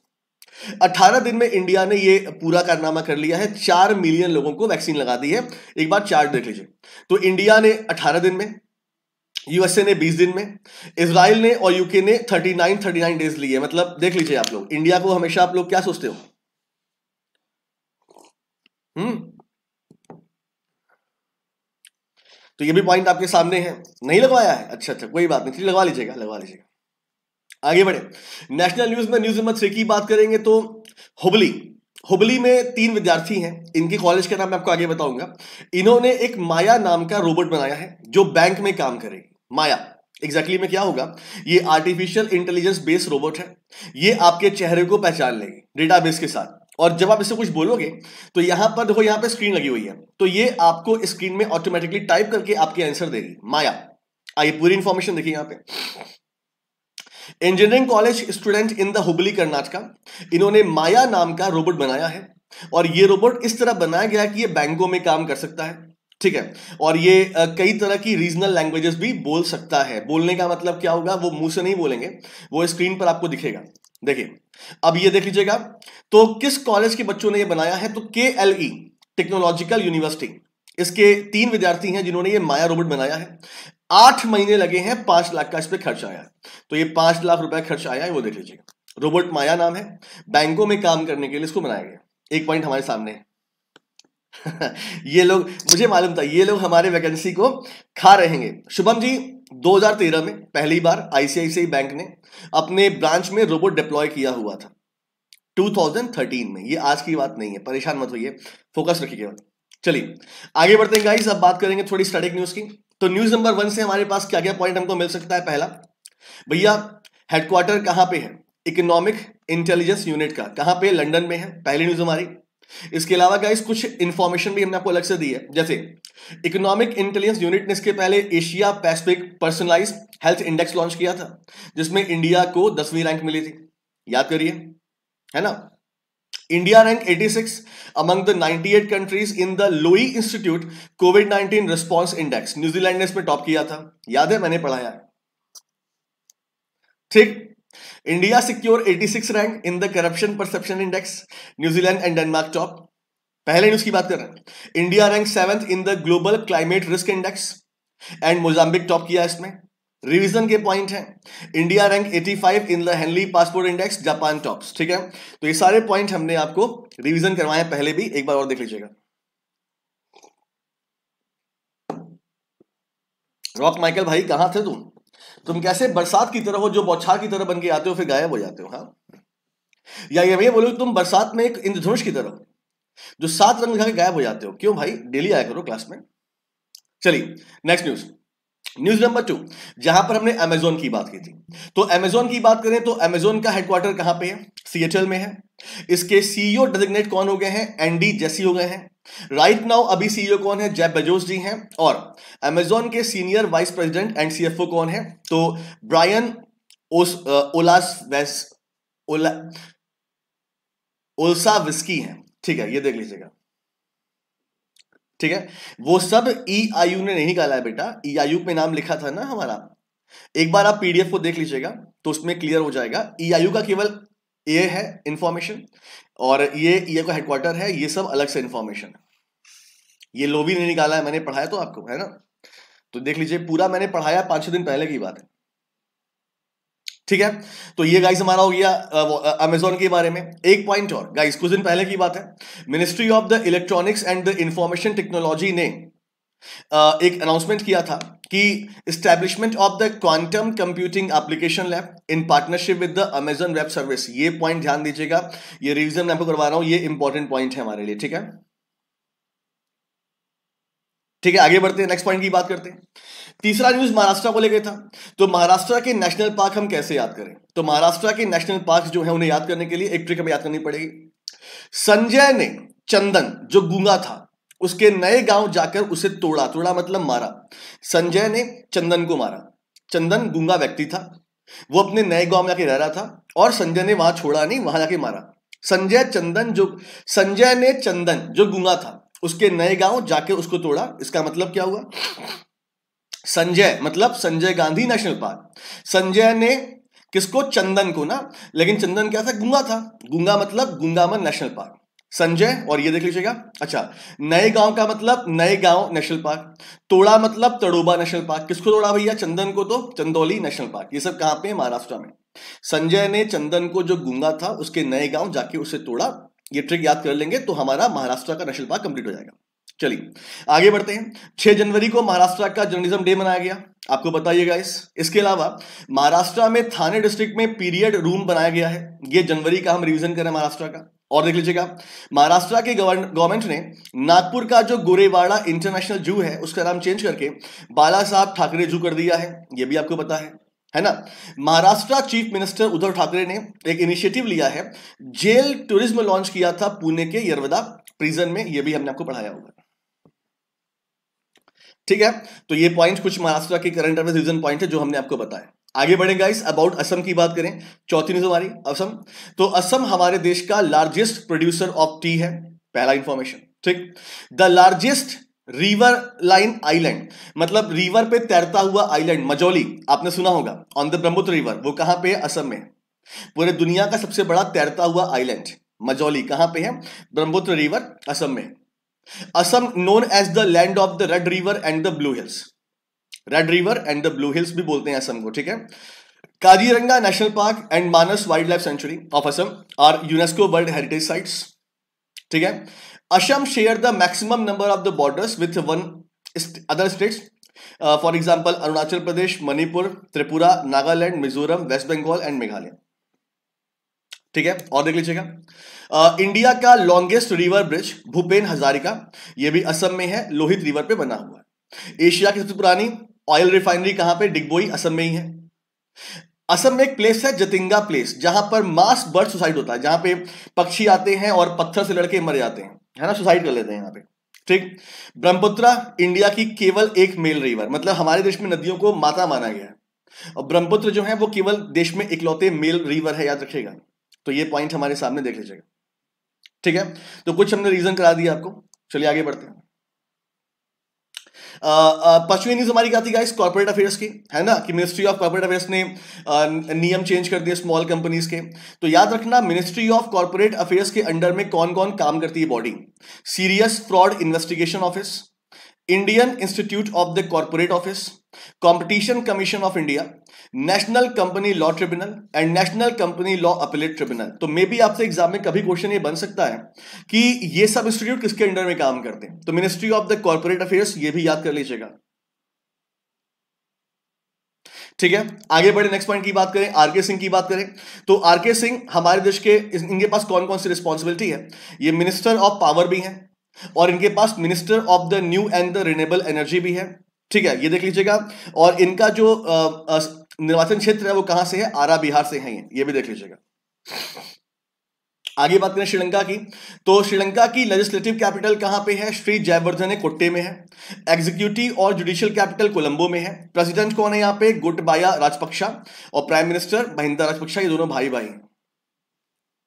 अठारह दिन में India ने ये पूरा कारनामा कर लिया है चार मिलियन लोगों को वैक्सीन लगा दी है एक बार चार्ट देख लीजिए तो इंडिया ने अठारह दिन में यूएसए ने 20 दिन में इसराइल ने और यूके ने 39 39 डेज लिए मतलब देख लीजिए आप लोग इंडिया को हमेशा आप लोग क्या सोचते हो हम्म तो ये भी पॉइंट आपके सामने है नहीं लगवाया है अच्छा अच्छा कोई बात नहीं चलिए लगवा लीजिएगा लगवा लीजिएगा आगे बढ़े नेशनल न्यूज में न्यूज नंबर थ्री की बात करेंगे तो हुबली हुबली में तीन विद्यार्थी हैं इनके कॉलेज का नाम मैं आपको आगे बताऊंगा इन्होंने एक माया नाम का रोबोट बनाया है जो बैंक में काम करेगी माया एग्जैक्टली exactly में क्या होगा ये आर्टिफिशियल इंटेलिजेंस बेस्ड रोबोट है ये आपके चेहरे को पहचान लेगी डेटाबेस के साथ और जब आप इसे कुछ बोलोगे तो यहां पर देखो यहां पे स्क्रीन लगी हुई है तो ये आपको स्क्रीन में ऑटोमेटिकली टाइप करके आपके आंसर देगी माया आइए पूरी इंफॉर्मेशन देखिए यहां पे engineering college student in the Hubli Karnataka इन्होंने माया नाम का रोबोट बनाया है और ये रोबोट इस तरह बनाया गया कि ये बैंकों में काम कर सकता है ठीक है और ये कई तरह की रीजनल लैंग्वेजेस भी बोल सकता है बोलने का मतलब क्या होगा वो मुंह से नहीं बोलेंगे वो स्क्रीन पर आपको दिखेगा देखिए अब ये देख लीजिएगा तो किस कॉलेज के बच्चों ने ये बनाया है तो के एल ई टेक्नोलॉजिकल यूनिवर्सिटी इसके तीन विद्यार्थी हैं जिन्होंने ये माया रोबोट बनाया है आठ महीने लगे हैं पांच लाख का इस पर खर्च आया तो ये पांच लाख रुपए खर्च आया है वो देख लीजिएगा रोबोट माया नाम है बैंकों में काम करने के लिए इसको बनाया गया एक पॉइंट हमारे सामने है <laughs> ये लोग मुझे मालूम था ये लोग हमारे वैकेंसी को खा रहेंगे शुभम जी 2013 में पहली बार आईसीआईसीआई बैंक ने अपने ब्रांच में रोबोट डिप्लॉय किया हुआ था 2013 में ये आज की बात नहीं है परेशान मत होइए फोकस रखिए केवल चलिए आगे बढ़ते हैं गाइस अब बात करेंगे थोड़ी स्टडिक न्यूज की तो न्यूज नंबर वन से हमारे पास क्या क्या पॉइंट हमको मिल सकता है पहला भैया हेडक्वार्टर कहां पे है इकोनॉमिक इंटेलिजेंस यूनिट का कहां पे लंदन में है पहली न्यूज हमारी इसके अलावा गाइस कुछ इंफॉर्मेशन भी हमने आपको अलग से दी है जैसे इकोनॉमिक इंटेलिजेंस यूनिट ने इसके पहले Asia Pacific personalize health index launch किया था जिसमें इंडिया को दसवीं रैंक मिली थी याद करिए है ना India rank 86 among the 98 countries in the Lowy institute COVID 19 response index New Zealand ने इसमें टॉप किया था याद है मैंने पढ़ाया ठीक India secure 86 rank in the corruption perception index New Zealand and Denmark top पहले न्यूज की बात कर रहे हैं India rank seventh in the global climate risk index and Mozambique top किया इसमें रिवीजन के पॉइंट हैं India rank 85 in the Henley passport index Japan tops ठीक है तो ये सारे पॉइंट हमने आपको रिवीजन करवाए हैं पहले भी एक बार और देख लीजिएगा रॉक माइकल भाई कहां थे तुम तुम कैसे बरसात की तरह हो जो बौछार की तरह बन के आते हो फिर गायब हो जाते हो हाँ या ये भैया बोलो तुम बरसात में एक इंद्रधनुष की तरह हो जो सात रंग दिखा के गायब हो जाते हो क्यों भाई डेली आया करो क्लास में चलिए next news news number two जहां पर हमने अमेजोन की बात की थी तो अमेजोन की बात करें तो अमेजोन का हेडक्वार्टर कहां पे है सीएचएल में है इसके सीईओ डेजिग्नेट e कौन हो गए हैं एनडी जेसी हो गए हैं राइट right नाउ अभी सीईओ e कौन है जैब बेजोस जी हैं और अमेजोन के senior vice president and CFO कौन है तो ब्रायन ओस ओलास वेस ओला ओल्सा विस्की हैं ठीक है ये देख लीजिएगा ठीक है वो सब ई e आई ने नहीं निकाला है बेटा ई आई में नाम लिखा था ना हमारा एक बार आप पीडीएफ को देख लीजिएगा तो उसमें क्लियर हो जाएगा ई e आयु का केवल ए है इंफॉर्मेशन और ये ये को हेडक्वार्टर है ये सब अलग से इन्फॉर्मेशन है ये लोबी ने निकाला है मैंने पढ़ाया तो आपको है ना तो देख लीजिए पूरा मैंने पढ़ाया पांच छह दिन पहले की बात है ठीक है तो ये गाइस हमारा हो गया अमेजोन के बारे में एक पॉइंट और गाइस कुछ दिन पहले की बात है ministry of the electronics and the information technology ने एक अनाउंसमेंट किया था कि establishment of the quantum computing application lab in partnership with the Amazon web service ये पॉइंट ध्यान दीजिएगा ये रिविजन मैं आपको करवा रहा हूं ये इंपॉर्टेंट पॉइंट है हमारे लिए ठीक है ठीक है आगे बढ़ते हैं नेक्स्ट पॉइंट की बात करते हैं तीसरा न्यूज महाराष्ट्र को लेकर था तो महाराष्ट्र के नेशनल पार्क हम कैसे याद करें तो महाराष्ट्र के नेशनल पार्क जो है उन्हें याद करने के लिए एक ट्रिक हमें याद करनी पड़ेगी संजय ने चंदन जो गूंगा था उसके नए गांव जाकर उसे तोड़ा तोड़ा मतलब मारा संजय ने चंदन को मारा चंदन गूंगा व्यक्ति था वो अपने नए गांव में जाके रह रहा था और संजय ने वहां छोड़ा नहीं वहां जाके मारा संजय चंदन जो संजय ने चंदन जो गुंगा था उसके नए गांव जाके उसको तोड़ा इसका मतलब क्या हुआ संजय मतलब संजय गांधी नेशनल पार्क संजय ने किसको चंदन को ना लेकिन चंदन क्या था गुंगा था गुंगा मतलब गुंगामन नेशनल पार्क संजय और ये देख लीजिएगा अच्छा नए गांव का मतलब नए गांव नेशनल पार्क तोड़ा मतलब तड़ोबा नेशनल पार्क किसको तोड़ा भैया चंदन को तो चंदौली नेशनल पार्क ये सब कहां पे महाराष्ट्र में संजय ने चंदन को जो गूंगा था उसके नए गांव जाके उसे तोड़ा ये ट्रिक याद कर लेंगे तो हमारा महाराष्ट्र का नेशनल पार्क कंप्लीट हो जाएगा चलिए आगे बढ़ते हैं छह जनवरी को महाराष्ट्र का जर्नलिज्म डे मनाया गया आपको बताइएगा इस इसके अलावा महाराष्ट्र में थाने डिस्ट्रिक्ट में पीरियड रूम बनाया गया है ये जनवरी का हम रिवीजन करें महाराष्ट्र का और देख लीजिएगा महाराष्ट्र के गवर्नमेंट ने नागपुर का जो गोरेवाड़ा इंटरनेशनल जू है उसका नाम चेंज करके बाला साहब ठाकरे जू कर दिया है ये भी आपको पता है है ना महाराष्ट्र चीफ मिनिस्टर उद्धव ठाकरे ने एक इनिशिएटिव लिया है जेल टूरिज्म लॉन्च किया था पुणे के यरवदा प्रिजन में यह भी हमने आपको पढ़ाया होगा ठीक है तो ये पॉइंट कुछ महाराष्ट्र के करंट अफेयर रीजन पॉइंट है जो हमने आपको बताया आगे बढ़े गाइस अबाउट असम की बात करें चौथी न्यूज हमारी असम तो असम हमारे देश का लार्जेस्ट प्रोड्यूसर ऑफ टी है पहला इंफॉर्मेशन ठीक the largest riverine island मतलब रिवर पे तैरता हुआ आइलैंड मजौली आपने सुना होगा ऑन द ब्रह्मपुत्र रिवर वो कहां पे है असम में पूरे दुनिया का सबसे बड़ा तैरता हुआ आइलैंड मजौली कहां पे है ब्रह्मपुत्र रिवर असम में Assam known as the land of the red river and the blue hills red river and the blue hills भी बोलते हैं असम को ठीक है Kaziranga national park and Manas wildlife sanctuary of Assam are UNESCO world heritage sites ठीक है Assam share the maximum number of the borders with one other states for example Arunachal Pradesh Manipur Tripura Nagaland Mizoram West Bengal and Meghalaya ठीक है और देख लीजिएगा इंडिया uh, का longest river bridge Bhupen Hazarika यह भी असम में है लोहित रिवर पे बना हुआ है एशिया की सबसे पुरानी ऑयल रिफाइनरी कहां पे डिगबोई असम में ही है असम में एक प्लेस है जतिंगा प्लेस जहां पर मास बर्ड सुसाइड होता है जहां पे पक्षी आते हैं और पत्थर से लड़के मर जाते हैं है ना सुसाइड कर लेते हैं यहां पे ठीक ब्रह्मपुत्रा इंडिया की केवल एक मेल रिवर मतलब हमारे देश में नदियों को माता माना गया है और ब्रह्मपुत्र जो है वो केवल देश में इकलौते मेल रिवर है याद रखिएगा तो ये पॉइंट हमारे सामने देख लीजिएगा ठीक है तो कुछ हमने रीजन करा दिया आपको चलिए आगे बढ़ते हैं पांचवी न्यूज हमारी क्या थी गाइस कॉर्पोरेट अफेयर्स की है ना कि मिनिस्ट्री ऑफ कॉर्पोरेट अफेयर्स ने नियम चेंज कर दिए स्मॉल कंपनीज के तो याद रखना मिनिस्ट्री ऑफ कॉर्पोरेट अफेयर्स के अंडर में कौन कौन काम करती है body serious fraud investigation office Indian institute of the corporate office competition commission of India national company law tribunal and national company law appellate tribunal तो मे बी आपसे exam में कभी क्वेश्चन ये बन सकता है कि ये सब इंस्टीट्यूट किसके अंडर में काम करते हैं तो ministry of the corporate affairs ये भी याद कर लीजिएगा ठीक है आगे बढ़े नेक्स्ट पॉइंट की बात करें आरके सिंह की बात करें तो आरके सिंह हमारे देश के इनके पास कौन कौन सी रिस्पॉन्सिबिलिटी है ये मिनिस्टर ऑफ पावर भी हैं और इनके पास minister of the new and the renewable energy भी है ठीक है ये देख लीजिएगा और इनका जो निर्वाचन क्षेत्र है वो कहां से है आरा बिहार से है ये भी देख लीजिएगा आगे बात करें श्रीलंका की तो श्रीलंका की लेजिस्लेटिव कैपिटल कहां पे है श्री जयवर्धन कोट्टे में है एग्जीक्यूटिव और जुडिशियल कैपिटल कोलंबो में है प्रेसिडेंट कौन है यहां पे गुटबाया राजपक्षा और प्राइम मिनिस्टर महिंदा राजपक्षा ये दोनों भाई भाई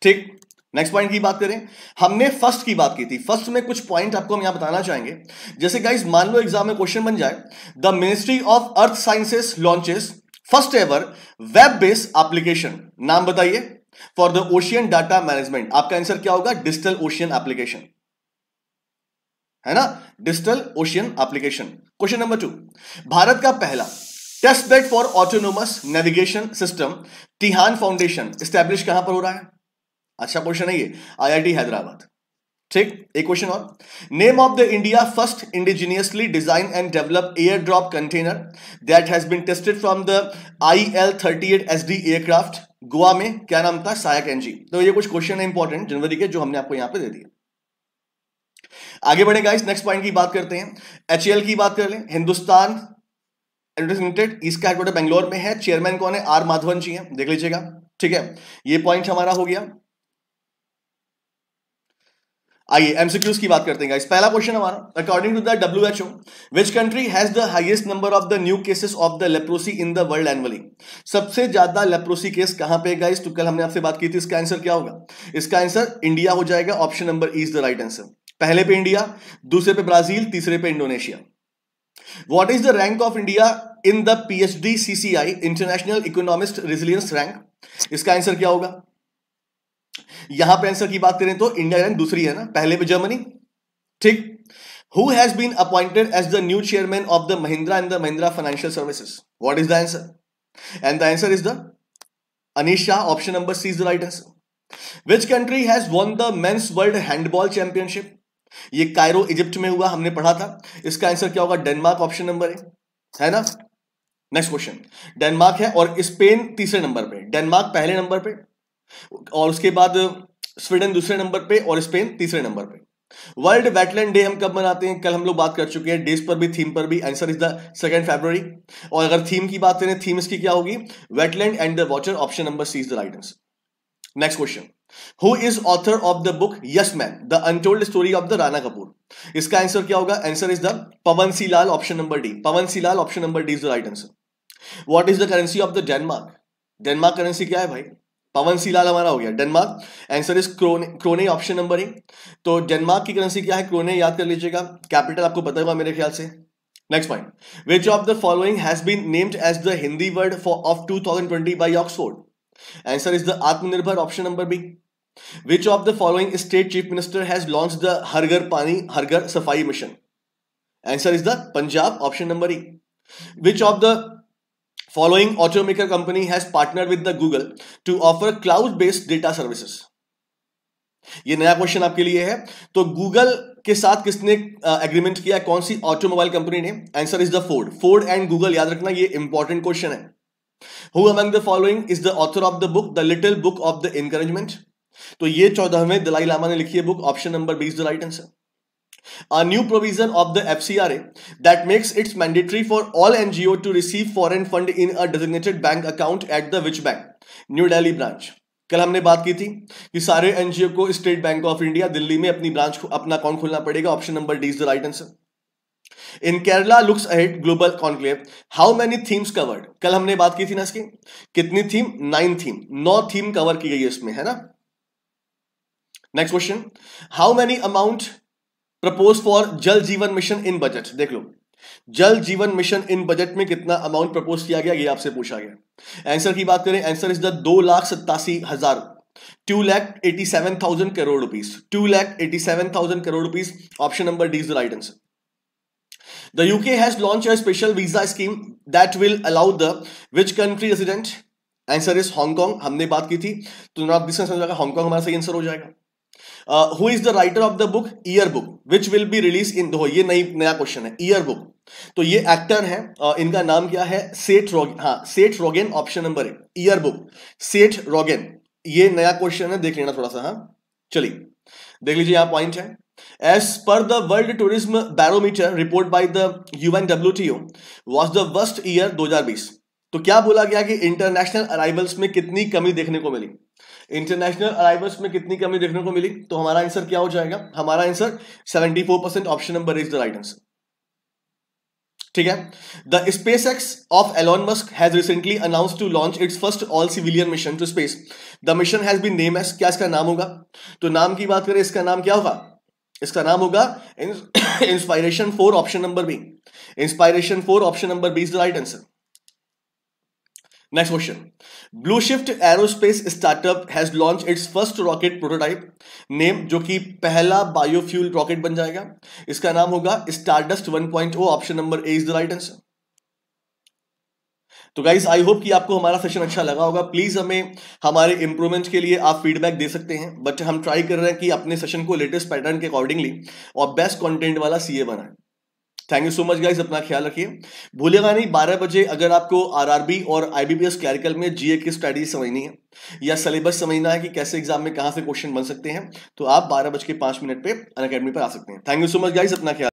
ठीक नेक्स्ट पॉइंट की बात करें हमने फर्स्ट की बात की थी फर्स्ट में कुछ पॉइंट आपको हम यहां बताना चाहेंगे जैसे गाइस मान लो एग्जाम में क्वेश्चन बन जाए the ministry of earth sciences launches first ever web based application नाम बताइए for the ocean data management आपका आंसर क्या होगा डिजिटल ओशियन एप्लीकेशन है ना digital ocean application question number two Bharat का पहला test bed for autonomous navigation system Tihan foundation establish कहां पर हो रहा है अच्छा क्वेश्चन है ये आईआईटी हैदराबाद ठीक एक क्वेश्चन और name of the India first indigenously design and develop air drop container that has been tested from the I L thirty eight S D aircraft Goa में क्या नाम था सायक एनजी तो ये कुछ क्वेश्चन है इंपॉर्टेंट जनवरी के जो हमने आपको यहां पे दे दिए आगे बढ़े गाइस नेक्स्ट पॉइंट की बात करते हैं एच की बात कर लें हिंदुस्तान लिमिटेड इसका हेडक्वार्टर बेंगलोर में है चेयरमैन कौन है आर माधवन जी हैं देख लीजिएगा ठीक है ये पॉइंट हमारा हो गया आइए एमसीक्यूज की बात करते हैं पहला क्वेश्चन हमारा according to the W H O which country has the highest number of the new cases of the leprosy in the world annually सबसे ज्यादा लेप्रोसी केस कहां पे गाइस तो कल हमने आपसे बात की थी इसका आंसर क्या होगा इसका आंसर इंडिया हो जाएगा option number is the right answer पहले पे इंडिया दूसरे पे ब्राजील तीसरे पे Indonesia what is the rank of India in the P H D CCI international economist resilience rank इसका आंसर क्या होगा यहां पे आंसर की बात करें तो इंडिया रैंक दूसरी है ना पहले पे जर्मनी ठीक who has been appointed as the new chairman of the Mahindra and the Mahindra financial services what is the answer and the answer is the Anisha option number C is the right answer which country has won the men's world handball championship ये Cairo Egypt में हुआ हमने पढ़ा था इसका answer क्या होगा Denmark option number है है ना नेक्स्ट क्वेश्चन डेनमार्क है और स्पेन तीसरे नंबर पे डेनमार्क पहले नंबर पे और उसके बाद स्वीडन दूसरे नंबर पे और स्पेन तीसरे नंबर पे वर्ल्ड वेटलैंड डे हम कब मनाते हैं कल हम लोग बात कर चुके हैं डेज पर भी थीम पर भी answer is the second February और अगर थीम की बात करें थीम इसकी क्या होगी wetland and the water option number C is the right answer next question who is author of the book yes man the untold story of the Rana Kapoor इसका answer क्या होगा answer is the Pawan C Lal option number D Pawan C Lal option number D is the right answer what is the currency of the Denmark Denmark currency क्या है भाई पवन सिलाल हमारा हो गया Denmark answer is krone krone option number A तो Denmark की currency क्या है क्रोने याद कर लीजिएगा कैपिटल आपको पता होगा मेरे ख्याल से next point which of the following has been named as the Hindi word for of 2020 by Oxford answer is the Aatmanirbhar option number B which of the following state chief minister has launch the Har Ghar Pani Har Ghar Safai mission answer is the Punjab option number E which of the Following automaker company has partnered with the Google to offer cloud-based data services. ये नया question आपके लिए है तो Google के साथ किसने agreement किया कौन सी ऑटोमोबाइल कंपनी ने answer is the Ford Ford and Google याद रखना ये इंपॉर्टेंट क्वेश्चन है who among the following is the author of the book the little book of the encouragement तो ये चौदहवें दलाई लामा ने लिखी है book option number B is the right answer a new provision of the FCRA that makes it mandatory for all NGO to receive foreign fund in a designated bank account at the which bank? New Delhi branch. कल हमने बात की थी कि सारे NGO को State Bank of India Delhi में अपनी ब्रांच अपना अकाउंट खोलना पड़ेगा option number D is the right answer in Kerala looks ahead global conclave how many themes covered कल हमने बात की थी ना इसकी कितनी थीम नाइन थीम नौ थीम कवर की गई है इसमें है ना next question how many amount propose for Jal Jeevan mission in budget देख लो जल जीवन मिशन इन बजट में कितना अमाउंट प्रपोज किया गया ये आपसे पूछा गया आंसर की बात करें आंसर इज द दो लाख सत्तासी हजार two lakh eighty seven thousand crore rupees two lakh eighty seven thousand crore rupees option number D is the right answer the UK has launch a special visa scheme that will allow the which country resident answer is Hong Kong हमने बात की थी तो आप जिसका Hong Kong हमारा सही answer हो जाएगा who is the writer of the book year book which will be release in दो ये नई नया क्वेश्चन है ईयर बुक तो ये एक्टर हैं uh, इनका नाम क्या है सेठ रोग हाँ Seth Rogen option number eight year book Seth Rogen ये नया क्वेश्चन है देख लेना थोड़ा सा हाँ चलिए देख लीजिए यहां पॉइंट है As per the World Tourism Barometer report by the UNWTO, was the worst year 2020. तो क्या बोला गया कि इंटरनेशनल अराइवल्स में कितनी कमी देखने को मिली इंटरनेशनल अराइवल्स में कितनी कमी देखने को मिली तो हमारा आंसर क्या हो जाएगा हमारा answer 74 percent option number is the right answer ठीक है the SpaceX of Elon Musk has recently announce to launch its first all civilian mission to space the mission has been name as क्या इसका नाम होगा तो नाम की बात करें इसका नाम क्या होगा इसका नाम होगा inspiration four option number B inspiration four option number B is the right answer Next question. Blue Shift aerospace startup has launch its first rocket prototype name जो कि पहला बायोफ्यूल रॉकेट बन जाएगा इसका नाम होगा stardust 1.0 option number A is the right answer तो guys I hope कि आपको हमारा सेशन अच्छा लगा होगा प्लीज़ हमें हमारे इंप्रूवमेंट के लिए आप फीडबैक दे सकते हैं बट हम ट्राई कर रहे हैं कि अपने सेशन को लेटेस्ट पैटर्न के अकॉर्डिंगली और बेस्ट कंटेंट वाला सीए बनाएं thank you so much guys अपना ख्याल रखिए भूलेगा नहीं बारह बजे अगर आपको आरआरबी और आईबीपीएस क्लैरिकल में जीए की स्टडी समझनी है या सिलेबस समझना है कि कैसे एग्जाम में कहां से क्वेश्चन बन सकते हैं तो आप बारह बज के पांच मिनट पे अन पर आ सकते हैं thank you so much guys अपना ख्याल